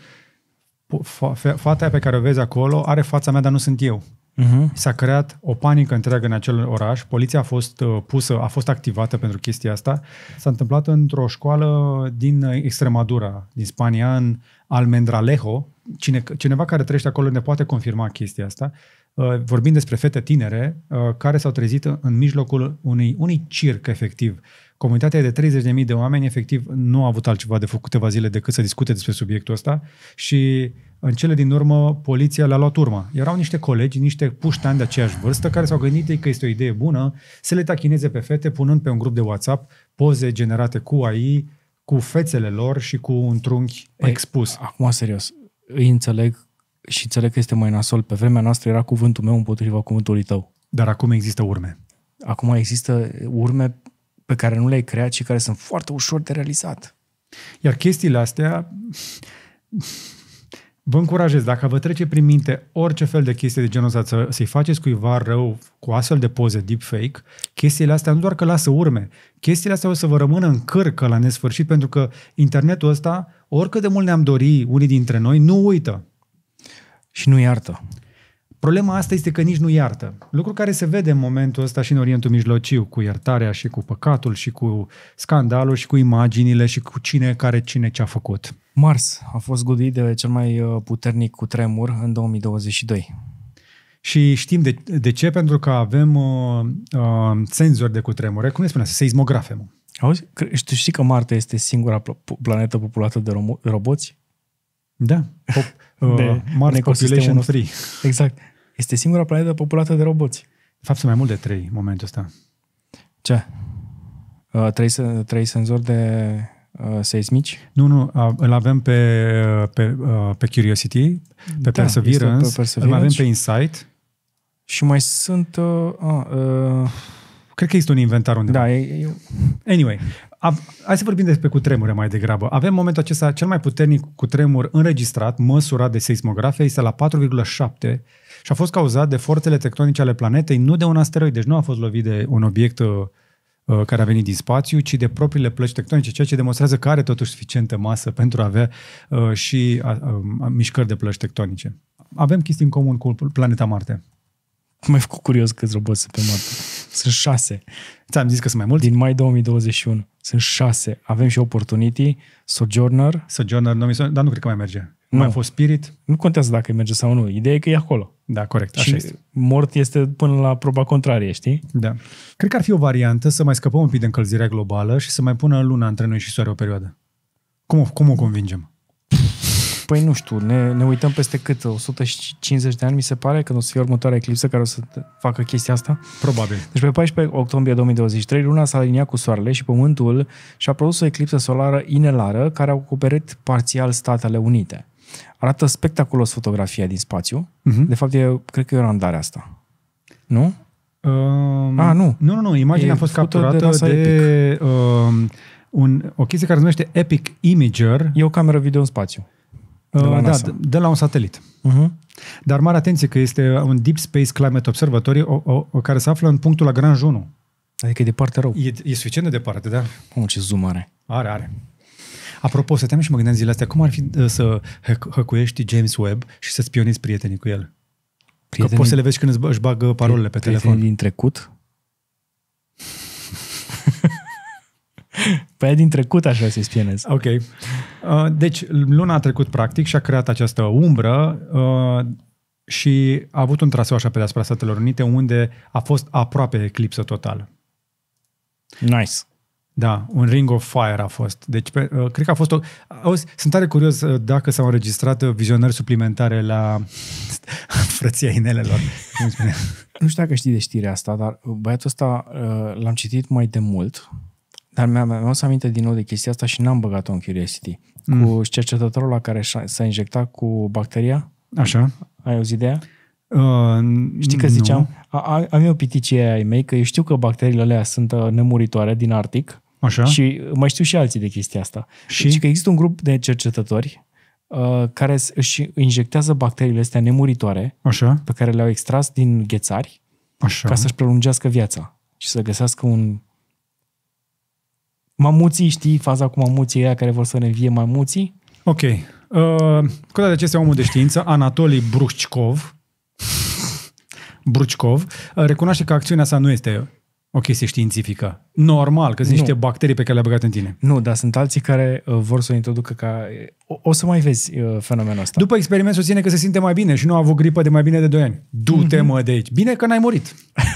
fata pe care o vezi acolo are fața mea, dar nu sunt eu. Uh-huh. S-a creat o panică întreagă în acel oraș, poliția a fost uh, pusă, a fost activată pentru chestia asta. S-a întâmplat într-o școală din uh, Extremadura, din Spania, în al Mendralejo, cine, cineva care trăiește acolo ne poate confirma chestia asta, uh, vorbind despre fete tinere uh, care s-au trezit în mijlocul unui, unui circ efectiv. Comunitatea de 30.000 de oameni efectiv nu a avut altceva de făcut câteva zile decât să discute despre subiectul ăsta și în cele din urmă poliția le-a luat urma. Erau niște colegi, niște puștani de aceeași vârstă care s-au gândit că este o idee bună să le tachineze pe fete punând pe un grup de WhatsApp poze generate cu AI, cu fețele lor și cu un trunchi păi, expus. Acum, serios, îi înțeleg și înțeleg că este mai nasol. Pe vremea noastră era cuvântul meu împotriva cuvântului tău. Dar acum există urme. Acum există urme pe care nu le-ai creat și care sunt foarte ușor de realizat. Iar chestiile astea Vă încurajez, dacă vă trece prin minte orice fel de chestie de genul ăsta, să, să-i faceți cuiva rău cu astfel de poze deepfake, chestiile astea nu doar că lasă urme, chestiile astea o să vă rămână în cărcă la nesfârșit, pentru că internetul ăsta, oricât de mult ne-am dori unii dintre noi, nu uită. Și nu iartă. Problema asta este că nici nu iartă. Lucru care se vede în momentul ăsta și în Orientul Mijlociu, cu iertarea și cu păcatul și cu scandalul și cu imaginile și cu cine care cine ce-a făcut. Mars a fost godit de cel mai uh, puternic cu tremur în 2022. Și știm de, de ce, pentru că avem uh, uh, senzori de cutremure, cum ne spunea, seismografe. Mă. Auzi, tu știi că Marte este singura planetă populată de roboți? Da. Pop, uh, de Mars Population 3. Exact. Este singura planetă populată de roboți. De fapt, sunt mai mult de trei în momentul ăsta. Ce? Uh, trei, trei senzori de uh, seismici? Nu, nu, uh, îl avem pe, uh, pe, uh, pe Curiosity, pe da, Perseverance, pe Perseverance, îl avem pe Insight. Și mai sunt... Uh, uh, Cred că este un inventar undeva. Da, e, e... Anyway, hai să vorbim despre cutremure mai degrabă. Avem momentul acesta cel mai puternic cutremur înregistrat, măsurat de seismografie, este la 4,7 și a fost cauzat de forțele tectonice ale planetei, nu de un asteroid, deci nu a fost lovit de un obiect uh, uh, care a venit din spațiu, ci de propriile plăci tectonice, ceea ce demonstrează că are totuși suficientă masă pentru a avea uh, și a, um, mișcări de plăci tectonice. Avem chestii în comun cu planeta Marte. Cum ai făcut curios că robot pe Marte? Sunt șase. Ți-am zis că sunt mai mulți? Din mai 2021. Sunt șase. Avem și Opportunity, Sojourner. Sojourner, nu, dar nu cred că mai merge. Nu. Mai a fost Spirit. Nu contează dacă merge sau nu. Ideea e că e acolo. Da, corect. Așa și este. mort este până la proba contrarie, știi? Da. Cred că ar fi o variantă să mai scăpăm un pic de încălzirea globală și să mai pună luna între noi și soare o perioadă. Cum, o, cum o convingem? Păi nu știu, ne, ne uităm peste cât, 150 de ani mi se pare, că o să fie următoarea eclipsă care o să facă chestia asta? Probabil. Deci pe 14 octombrie 2023, luna s-a aliniat cu soarele și pământul și-a produs o eclipsă solară inelară care a acoperit parțial Statele Unite. Arată spectaculos fotografia din spațiu. Uh-huh. De fapt, e, cred că e o randare asta. Nu? Um, a, ah, nu. Nu, nu, nu. Imaginea e a fost capturată de, de um, un, o chestie care se numește Epic Imager. E o cameră video în spațiu. De la, uh, da, NASA. da, de la un satelit. Uh-huh. Dar mare atenție că este un Deep Space Climate Observatory o, o, o, care se află în punctul la Grand 1. Adică e departe rău. E, e suficient de departe, da? Cum ce zoom are. Are, are. Apropo, stăteam și mă gândeam zilele astea, cum ar fi uh, să hăcuiești James Webb și să spionezi prietenii cu el? Prietenii... Că poți să le vezi când își bagă parolele pe telefon. din trecut? Pe păi aia din trecut așa să-i spienez. Ok. Uh, deci, luna a trecut practic și a creat această umbră uh, și a avut un traseu așa pe deasupra Statelor Unite unde a fost aproape eclipsă totală. Nice. Da, un Ring of Fire a fost. Deci, pe, uh, cred că a fost o... Auzi, sunt tare curios uh, dacă s-au înregistrat uh, vizionări suplimentare la frăția inelelor. nu știu dacă știi de știrea asta, dar băiatul ăsta uh, l-am citit mai de mult dar mi-am mi să aminte din nou de chestia asta și n-am băgat-o în Curiosity. Mm. Cu cercetătorul la care s-a injectat cu bacteria. Așa. Ai auzit de ea? Uh, Știi că ziceam, a, a, am eu piticii ai mei, că eu știu că bacteriile alea sunt uh, nemuritoare din Arctic. Așa. Și mai știu și alții de chestia asta. Și deci că există un grup de cercetători uh, care își injectează bacteriile astea nemuritoare Așa. pe care le-au extras din ghețari Așa. ca să-și prelungească viața și să găsească un Mamuții, știi faza cu mamuții aia care vor să ne vie mamuții? Ok. Uh, cu toate acestea, omul de știință, Anatoli Bruchkov. Bruchkov, uh, recunoaște că acțiunea sa nu este o chestie științifică. Normal, că sunt nu. niște bacterii pe care le-a băgat în tine. Nu, dar sunt alții care uh, vor să o introducă ca... O, o să mai vezi uh, fenomenul ăsta. După experiment susține că se simte mai bine și nu a avut gripă de mai bine de 2 ani. Du-te, mm-hmm. mă, de aici. Bine că n-ai murit.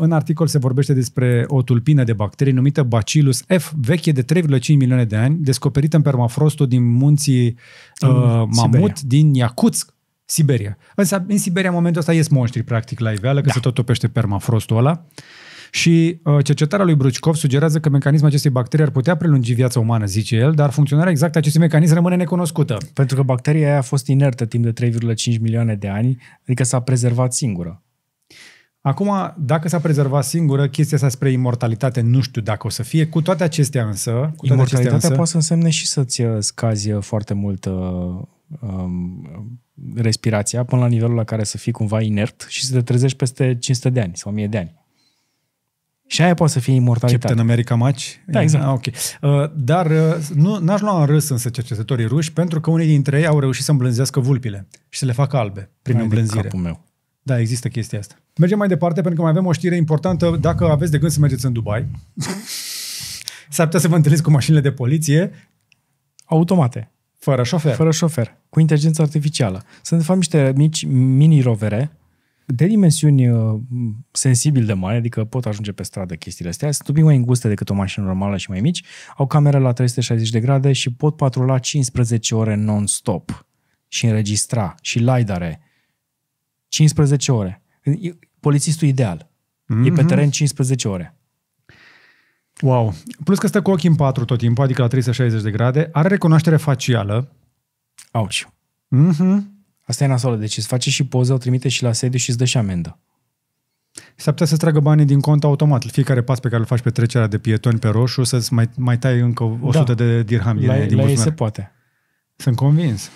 În articol se vorbește despre o tulpină de bacterii numită Bacillus F, veche de 3,5 milioane de ani, descoperită în permafrostul din munții uh, Mamut Siberia. din Iacuțc, Siberia. Însă în Siberia în momentul ăsta ies monștri practic la iveală, că da. se tot topește permafrostul ăla. Și uh, cercetarea lui Brucikov sugerează că mecanismul acestei bacterii ar putea prelungi viața umană, zice el, dar funcționarea exactă a acestui mecanism rămâne necunoscută. Pentru că bacteria aia a fost inertă timp de 3,5 milioane de ani, adică s-a prezervat singură. Acum, dacă s-a prezervat singură, chestia asta spre imortalitate nu știu dacă o să fie. Cu toate acestea însă... Cu toate imortalitatea acestea însă, poate să însemne și să-ți uh, scazi uh, foarte mult uh, um, respirația până la nivelul la care să fii cumva inert și să te trezești peste 500 de ani sau 1000 de ani. Și aia poate să fie imortalitate. Captain America Match? Da, exact. Ah, ok. Uh, dar uh, nu, n-aș lua în râs însă cercetătorii ruși pentru că unii dintre ei au reușit să îmblânzească vulpile și să le facă albe prin Hai îmblânzire. Capul meu. Da, există chestia asta. Mergem mai departe pentru că mai avem o știre importantă dacă aveți de gând să mergeți în Dubai. S-ar putea să vă întâlniți cu mașinile de poliție. Automate. Fără șofer. Fără șofer. Cu inteligență artificială. Sunt, de fapt, niște mici mini-rovere de dimensiuni uh, sensibil de mari, adică pot ajunge pe stradă chestiile astea, sunt un pic mai înguste decât o mașină normală și mai mici, au camere la 360 de grade și pot patrula 15 ore non-stop și înregistra și lidare 15 ore polițistul ideal. Mm-hmm. E pe mhm. teren 15 ore. Wow! Plus că stă cu ochii în patru tot timpul, adică la 360 de grade, are recunoaștere facială. Auci. Mm-hmm. Asta e nasoală. Deci îți face și poză, o trimite și la sediu și îți dă și amendă. S-ar putea să-ți tragă banii din cont automat. Fiecare pas pe care îl faci pe trecerea de pietoni pe roșu, să-ți mai, mai tai încă 100 da. de dirham din, la, din la se poate. Sunt convins.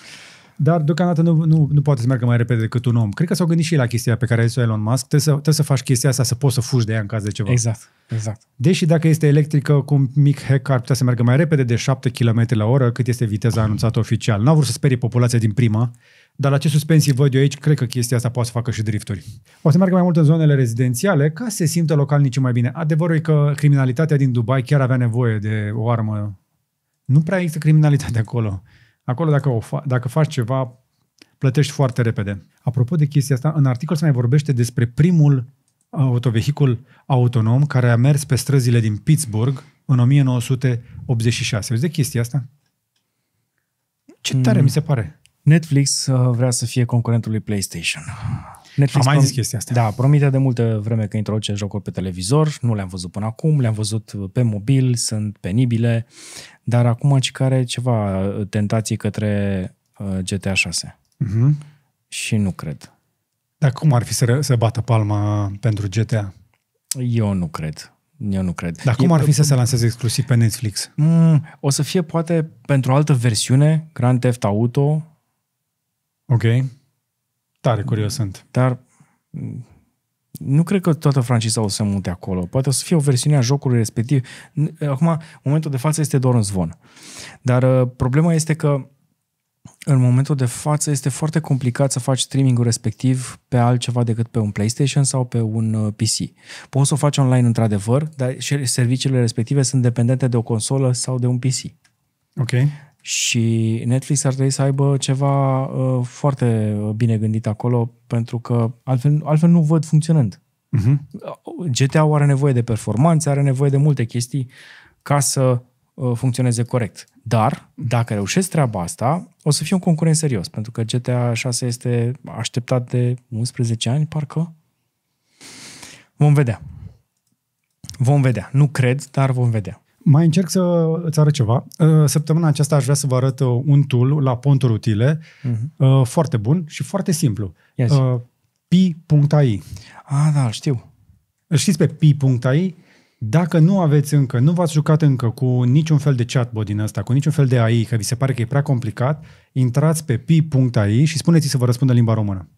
Dar deocamdată nu, nu, nu poate să meargă mai repede decât un om. Cred că s-au gândit și la chestia pe care a zis-o Elon Musk. Trebuie să, trebuie să faci chestia asta, să poți să fugi de ea în caz de ceva. Exact, exact. Deși dacă este electrică, cu un mic hack ar putea să meargă mai repede de 7 km la oră, cât este viteza anunțată oficial. N-au vrut să sperie populația din prima, dar la ce suspensii văd eu aici, cred că chestia asta poate să facă și drifturi. O să meargă mai mult în zonele rezidențiale ca să se simtă localnici mai bine. Adevărul e că criminalitatea din Dubai chiar avea nevoie de o armă. Nu prea există criminalitate acolo. Acolo, dacă, o fa- dacă faci ceva, plătești foarte repede. Apropo de chestia asta, în articol se mai vorbește despre primul autovehicul autonom care a mers pe străzile din Pittsburgh în 1986. Auzi de chestia asta? Ce tare mm. mi se pare! Netflix uh, vrea să fie concurentul lui PlayStation. Netflix Am mai zis chestia asta. Da, promite de multă vreme că introduce jocuri pe televizor, nu le-am văzut până acum, le-am văzut pe mobil, sunt penibile, dar acum ci care ceva uh, tentații către GTA 6. Uh-huh. Și nu cred. Dar cum ar fi să, să bată palma pentru GTA? Eu nu cred. Eu nu cred. Dar cum e, ar fi să se lanseze exclusiv pe Netflix? Mm, o să fie poate pentru o altă versiune, Grand Theft Auto. Ok. Tare curios sunt. Dar nu cred că toată franciza o să mute acolo. Poate o să fie o versiune a jocului respectiv. Acum, momentul de față este doar un zvon. Dar uh, problema este că în momentul de față este foarte complicat să faci streamingul respectiv pe altceva decât pe un PlayStation sau pe un uh, PC. Poți să o faci online într-adevăr, dar și serviciile respective sunt dependente de o consolă sau de un PC. Ok. Și Netflix ar trebui să aibă ceva uh, foarte bine gândit acolo, pentru că altfel, altfel nu văd funcționând. Uh-huh. Mhm. gta are nevoie de performanțe, are nevoie de multe chestii ca să uh, funcționeze corect. Dar, dacă reușesc treaba asta, o să fie un concurent serios, pentru că GTA 6 este așteptat de 11 ani, parcă. Vom vedea. Vom vedea. Nu cred, dar vom vedea. Mai încerc să îți arăt ceva. Uh, săptămâna aceasta aș vrea să vă arăt uh, un tool la ponturi utile, uh-huh. foarte bun și foarte simplu. Yes. Pi.ai. Ah, da, știu. Știți pe pi.ai? Dacă nu aveți încă, nu v-ați jucat încă cu niciun fel de chatbot din ăsta, cu niciun fel de AI, că vi se pare că e prea complicat, intrați pe pi.ai și spuneți să vă răspundă limba română.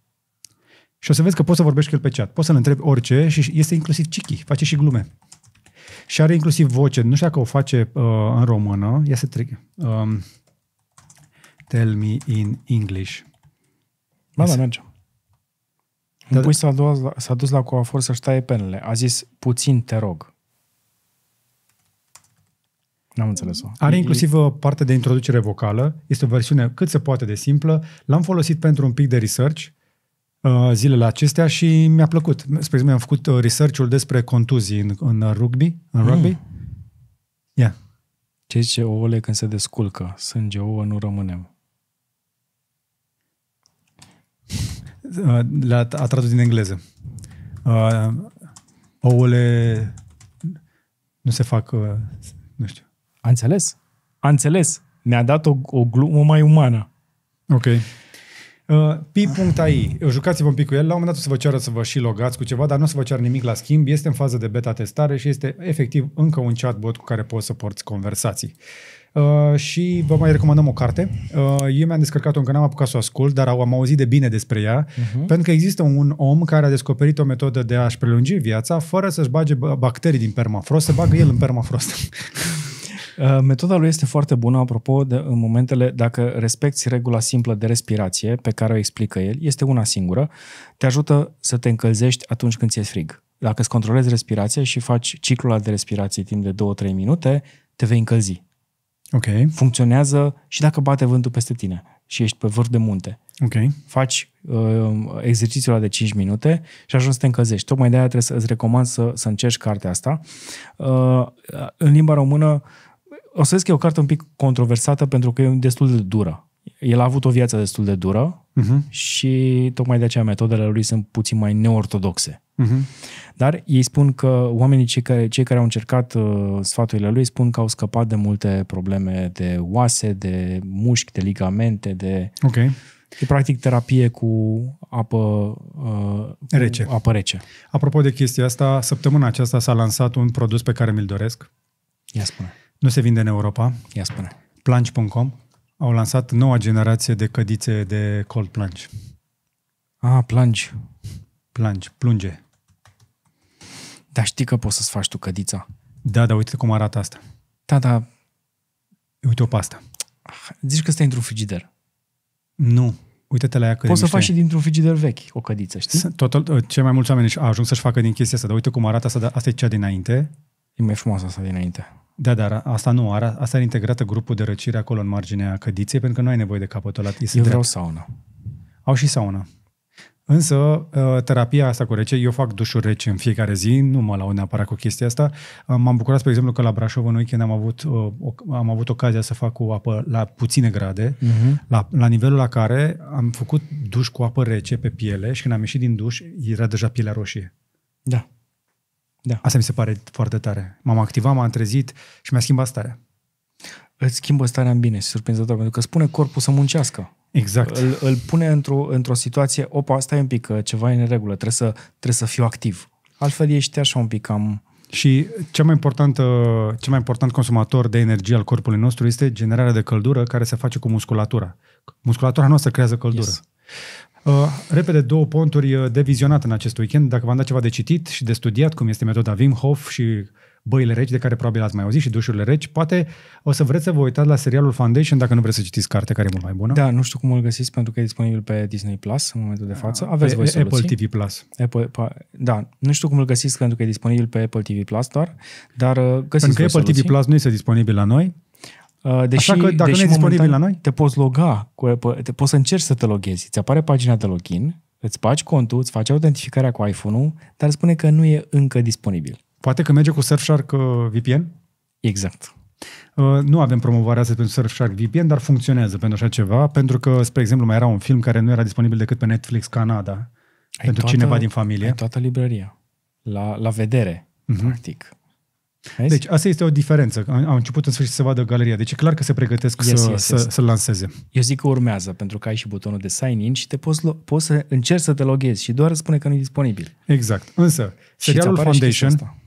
Și o să vezi că poți să vorbești cu el pe chat. Poți să-l întrebi orice și este inclusiv Chichi, face și glume. Și are inclusiv voce, nu știu dacă o face uh, în română, ia să trec. Um, tell me in English. Ba da, merge. Da, da. s-a dus, la, s-a dus la coafor să-și taie penele. A zis, puțin te rog. N-am înțeles-o. Are inclusiv uh, parte de introducere vocală. Este o versiune cât se poate de simplă. L-am folosit pentru un pic de research. Uh, Uh, zilele acestea și mi-a plăcut. Spre exemplu, am făcut uh, research-ul despre contuzii în, în rugby. În hmm. rugby. Ia. Yeah. Ce zice ouăle când se desculcă? Sânge ouă nu rămânem. Uh, le-a a tradus din engleză. Uh, ouăle nu se fac, uh, nu știu. A înțeles. A înțeles. Ne-a dat o, o glumă mai umană. Ok. Uh, pi.ai, jucați-vă un pic cu el, la un moment dat o să vă ceară să vă și logați cu ceva, dar nu o să vă ceară nimic la schimb, este în fază de beta testare și este efectiv încă un chatbot cu care poți să porți conversații. Uh, și vă mai recomandăm o carte. Uh, eu mi-am descărcat-o, încă n-am apucat să o ascult, dar am auzit de bine despre ea, uh-huh. pentru că există un om care a descoperit o metodă de a-și prelungi viața fără să-și bage bacterii din permafrost, să bagă el în permafrost. Uh, metoda lui este foarte bună, apropo, de, în momentele, dacă respecti regula simplă de respirație pe care o explică el, este una singură, te ajută să te încălzești atunci când ți-e frig. Dacă îți controlezi respirația și faci ciclul de respirație timp de 2-3 minute, te vei încălzi. Ok. Funcționează și dacă bate vântul peste tine și ești pe vârf de munte. Ok. Faci uh, exercițiul ăla de 5 minute și ajungi să te încălzești. Tocmai de-aia trebuie să îți recomand să, să încerci cartea asta. Uh, în limba română uh, o să zic că e o carte un pic controversată pentru că e destul de dură. El a avut o viață destul de dură uh-huh. și tocmai de aceea metodele lui sunt puțin mai neortodoxe. Uh-huh. Dar ei spun că oamenii cei care, cei care au încercat uh, sfaturile lui spun că au scăpat de multe probleme de oase, de mușchi, de ligamente, de... Okay. E practic terapie cu apă uh, rece. Apă rece. Apropo de chestia asta, săptămâna aceasta s-a lansat un produs pe care mi-l doresc. Ia spune. Nu se vinde în Europa. Ia spune. Plunge.com au lansat noua generație de cădițe de cold plunge. Ah, plunge. Plunge, plunge. Dar știi că poți să-ți faci tu cădița. Da, dar uite cum arată asta. Da, da. Uite-o pe asta. Ah, zici că stai într-un frigider. Nu. Uite-te la ea că Poți să faci și dintr-un frigider vechi o cădiță, știi? Total, uh, cei mai mulți oameni ajung să-și facă din chestia asta, dar uite cum arată asta, asta e cea dinainte. E mai frumoasă asta dinainte. Da, dar asta nu, are, asta era integrată grupul de răcire acolo în marginea cădiței, pentru că nu ai nevoie de capătul ăla. Eu vreau sauna. Au și sauna. Însă, uh, terapia asta cu rece, eu fac dușuri rece în fiecare zi, nu mă laud neapărat cu chestia asta. Uh, m-am bucurat, spre exemplu, că la Brașov în weekend am avut, uh, am avut ocazia să fac cu apă la puține grade, uh-huh. la, la nivelul la care am făcut duș cu apă rece pe piele și când am ieșit din duș, era deja pielea roșie. Da. Da. Asta mi se pare foarte tare. M-am activat, m-am trezit și mi-a schimbat starea. Îți schimbă starea în bine, surprinzător, pentru că spune corpul să muncească. Exact. Îl, îl pune într-o, într-o situație, opa, stai un pic, ceva e în regulă, trebuie să, trebuie să fiu activ. Altfel ești așa un pic cam... Și cel mai, important, cel mai important consumator de energie al corpului nostru este generarea de căldură care se face cu musculatura. Musculatura noastră creează căldură. Yes. Uh, repede două ponturi uh, de vizionat în acest weekend. Dacă v-am dat ceva de citit și de studiat, cum este metoda Wim Hof și băile reci, de care probabil ați mai auzit, și dușurile reci, poate o să vreți să vă uitați la serialul Foundation dacă nu vreți să citiți cartea care e mult mai bună. Da, nu știu cum îl găsiți pentru că e disponibil pe Disney Plus în momentul de față. Aveți voi soluții. Apple TV Plus. Apple, da, nu știu cum îl găsiți pentru că e disponibil pe Apple TV Plus doar, dar uh, găsiți Pentru că Apple soluții. TV Plus nu este disponibil la noi, Uh, deși, Așa că dacă deși nu e disponibil la noi? Te poți loga, cu Apple, te poți să încerci să te loghezi. Îți apare pagina de login, îți faci contul, îți faci autentificarea cu iPhone-ul, dar spune că nu e încă disponibil. Poate că merge cu Surfshark uh, VPN? Exact. Uh, nu avem promovarea asta pentru Surfshark VPN, dar funcționează pentru așa ceva, pentru că, spre exemplu, mai era un film care nu era disponibil decât pe Netflix Canada, ai pentru toată, cineva din familie. Ai toată librăria, la, la vedere, uh-huh. practic. Vezi? Deci asta este o diferență. Am început în sfârșit să vadă galeria. Deci e clar că se pregătesc yes, să, yes, yes. să, să lanseze. Eu zic că urmează, pentru că ai și butonul de sign in și te poți, poți să încerci să te loghezi și doar spune că nu e disponibil. Exact. Însă, serialul Foundation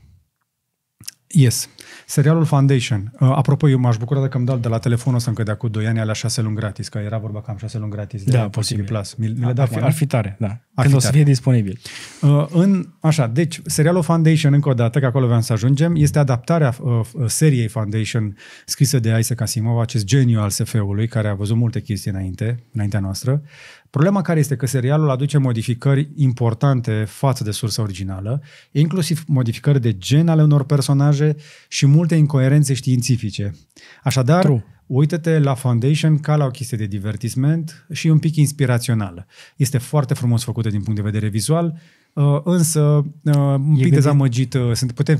Yes. Serialul Foundation. Uh, apropo, eu m-aș bucura dacă îmi dau de la telefonul să încă de acum 2 ani la 6 luni gratis, că era vorba că am 6 luni gratis de da, posibil. Plus. Mi, mi le da ar, fi, ar fi tare, da. Ar Când fi o să tare. fie disponibil. Uh, în, așa, deci serialul Foundation, încă o dată, că acolo vreau să ajungem, este adaptarea uh, uh seriei Foundation scrisă de Isaac Asimov, acest geniu al SF-ului, care a văzut multe chestii înainte, înaintea noastră. Problema care este că serialul aduce modificări importante față de sursa originală, inclusiv modificări de gen ale unor personaje și multe incoerențe științifice. Așadar, True. uită-te la Foundation ca la o chestie de divertisment și un pic inspirațională. Este foarte frumos făcută din punct de vedere vizual, uh, însă uh, un pic e dezamăgit uh, sunt putem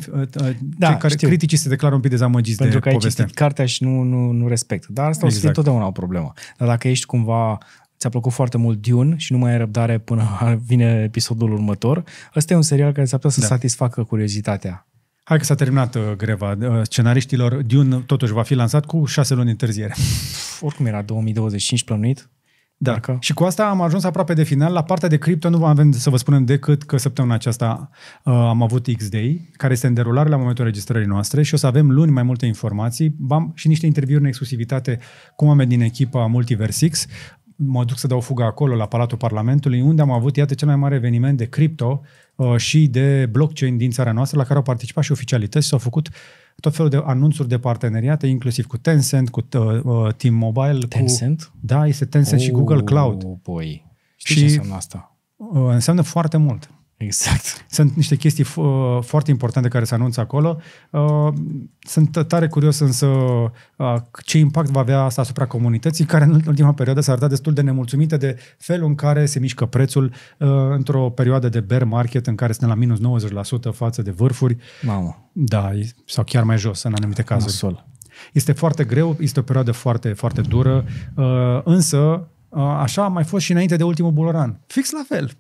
da, cei care știu. criticii se declară un pic dezamăgiți pentru de că poveste. ai citit cartea și nu, nu, nu respect. Dar asta exact. o să fie exact. totdeauna o problemă. Dar dacă ești cumva ți-a plăcut foarte mult Dune și nu mai ai răbdare până vine episodul următor, ăsta e un serial care s-ar putea să da. satisfacă curiozitatea. Hai că s-a terminat uh, greva uh, scenariștilor. Dune totuși va fi lansat cu șase luni întârziere. Pff, oricum era 2025 plănuit. Da. Parcă. Și cu asta am ajuns aproape de final. La partea de cripto nu avem să vă spunem decât că săptămâna aceasta uh, am avut X-Day, care este în derulare la momentul registrării noastre și o să avem luni mai multe informații bam, și niște interviuri în exclusivitate cu oameni din echipa Multiverse X mă duc să dau fuga acolo, la Palatul Parlamentului, unde am avut, iată, cel mai mare eveniment de cripto uh, și de blockchain din țara noastră, la care au participat și oficialități s-au făcut tot felul de anunțuri de parteneriate, inclusiv cu Tencent, cu uh, uh Team Mobile. Tencent? Cu, da, este Tencent oh, și Google Cloud. Oh, boy. Știi și, ce înseamnă asta? Uh, înseamnă foarte mult. Exact. Sunt niște chestii uh, foarte importante care se anunță acolo. Uh, sunt tare curios însă uh, ce impact va avea asta asupra comunității, care în ultima perioadă s-a arătat destul de nemulțumită de felul în care se mișcă prețul uh, într-o perioadă de bear market în care suntem la minus 90% față de vârfuri. Mamă. Da, sau chiar mai jos în anumite cazuri. Masol. Este foarte greu, este o perioadă foarte, foarte dură, uh, însă uh, așa a mai fost și înainte de ultimul buloran. Fix la fel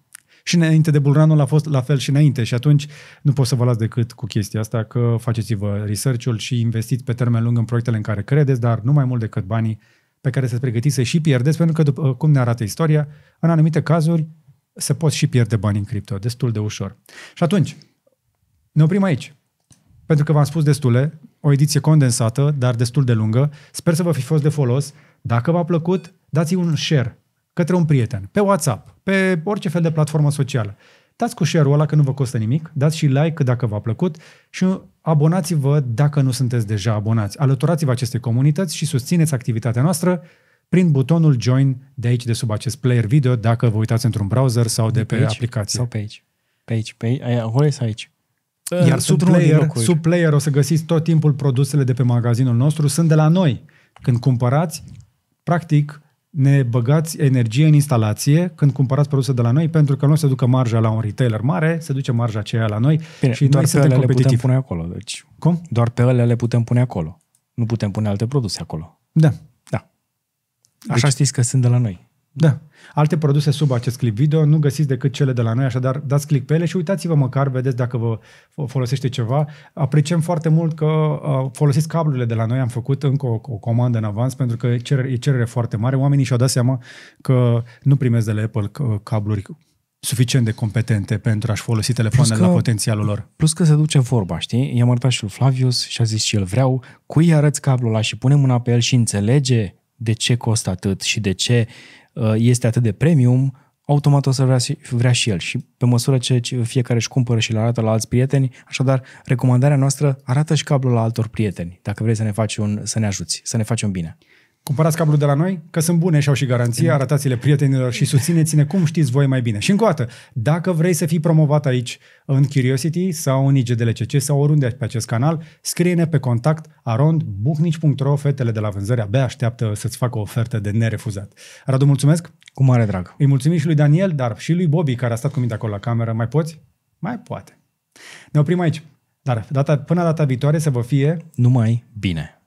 și înainte de Bulranul a fost la fel și înainte și atunci nu pot să vă las decât cu chestia asta că faceți-vă research-ul și investiți pe termen lung în proiectele în care credeți, dar nu mai mult decât banii pe care să-ți pregătiți să și pierdeți, pentru că, după uh, cum ne arată istoria, în anumite cazuri se pot și pierde bani în cripto, destul de ușor. Și atunci, ne oprim aici. Pentru că v-am spus destule, o ediție condensată, dar destul de lungă. Sper să vă fi fost de folos. Dacă v-a plăcut, dați un share către un prieten, pe WhatsApp, pe orice fel de platformă socială. Dați cu share-ul ăla că nu vă costă nimic, dați și like dacă v-a plăcut și abonați-vă dacă nu sunteți deja abonați. Alăturați-vă acestei comunități și susțineți activitatea noastră prin butonul Join de aici, de sub acest player video, dacă vă uitați într-un browser sau de, de pe, pe aici, aplicație. Sau pe aici. Pe aici. Pe aici. Acolo aici. Iar sub player, sub player o să găsiți tot timpul produsele de pe magazinul nostru, sunt de la noi. Când cumpărați, practic, ne băgați energie în instalație când cumpărați produse de la noi, pentru că nu se ducă marja la un retailer mare, se duce marja aceea la noi Bine, și doar noi pe le putem pune acolo. Deci, Cum? Doar pe ele le putem pune acolo. Nu putem pune alte produse acolo. Da. Da. Deci- Așa deci, știți că sunt de la noi. Da. Alte produse sub acest clip video nu găsiți decât cele de la noi, așadar dați click pe ele și uitați-vă măcar, vedeți dacă vă folosește ceva. Apreciem foarte mult că uh, folosiți cablurile de la noi, am făcut încă o, o comandă în avans pentru că e cerere, e cerere foarte mare. Oamenii și-au dat seama că nu primesc de la Apple uh, cabluri suficient de competente pentru a-și folosi telefoanele că, la potențialul lor. Plus că se duce vorba, știi? I-am arătat și Flavius și a zis și el, vreau, cui arăți cablul ăla și pune mâna pe el și înțelege de ce costă atât și de ce uh, Uh, este atât de premium, automat o să vrea și, vrea și el. Și pe măsură ce fiecare își cumpără și le arată la alți prieteni, așadar, recomandarea noastră arată și cablul la altor prieteni, dacă vrei să ne faci un, să ne ajuți, să ne faci un bine. Cumpărați cablu de la noi, că sunt bune și au și garanție, mm. arătați-le prietenilor și susțineți-ne cum știți voi mai bine. Și încă o dată, dacă vrei să fii promovat aici în Curiosity sau în IGDLCC sau oriunde pe acest canal, scrie-ne pe contact arondbuhnici.ro, fetele de la vânzări abia așteaptă să-ți facă o ofertă de nerefuzat. Radu, mulțumesc! Cu mare drag! Îi mulțumim și lui Daniel, dar și lui Bobby care a stat cu mine acolo la cameră. Mai poți? Mai poate. Ne oprim aici. Dar data, până data viitoare să vă fie... Numai bine!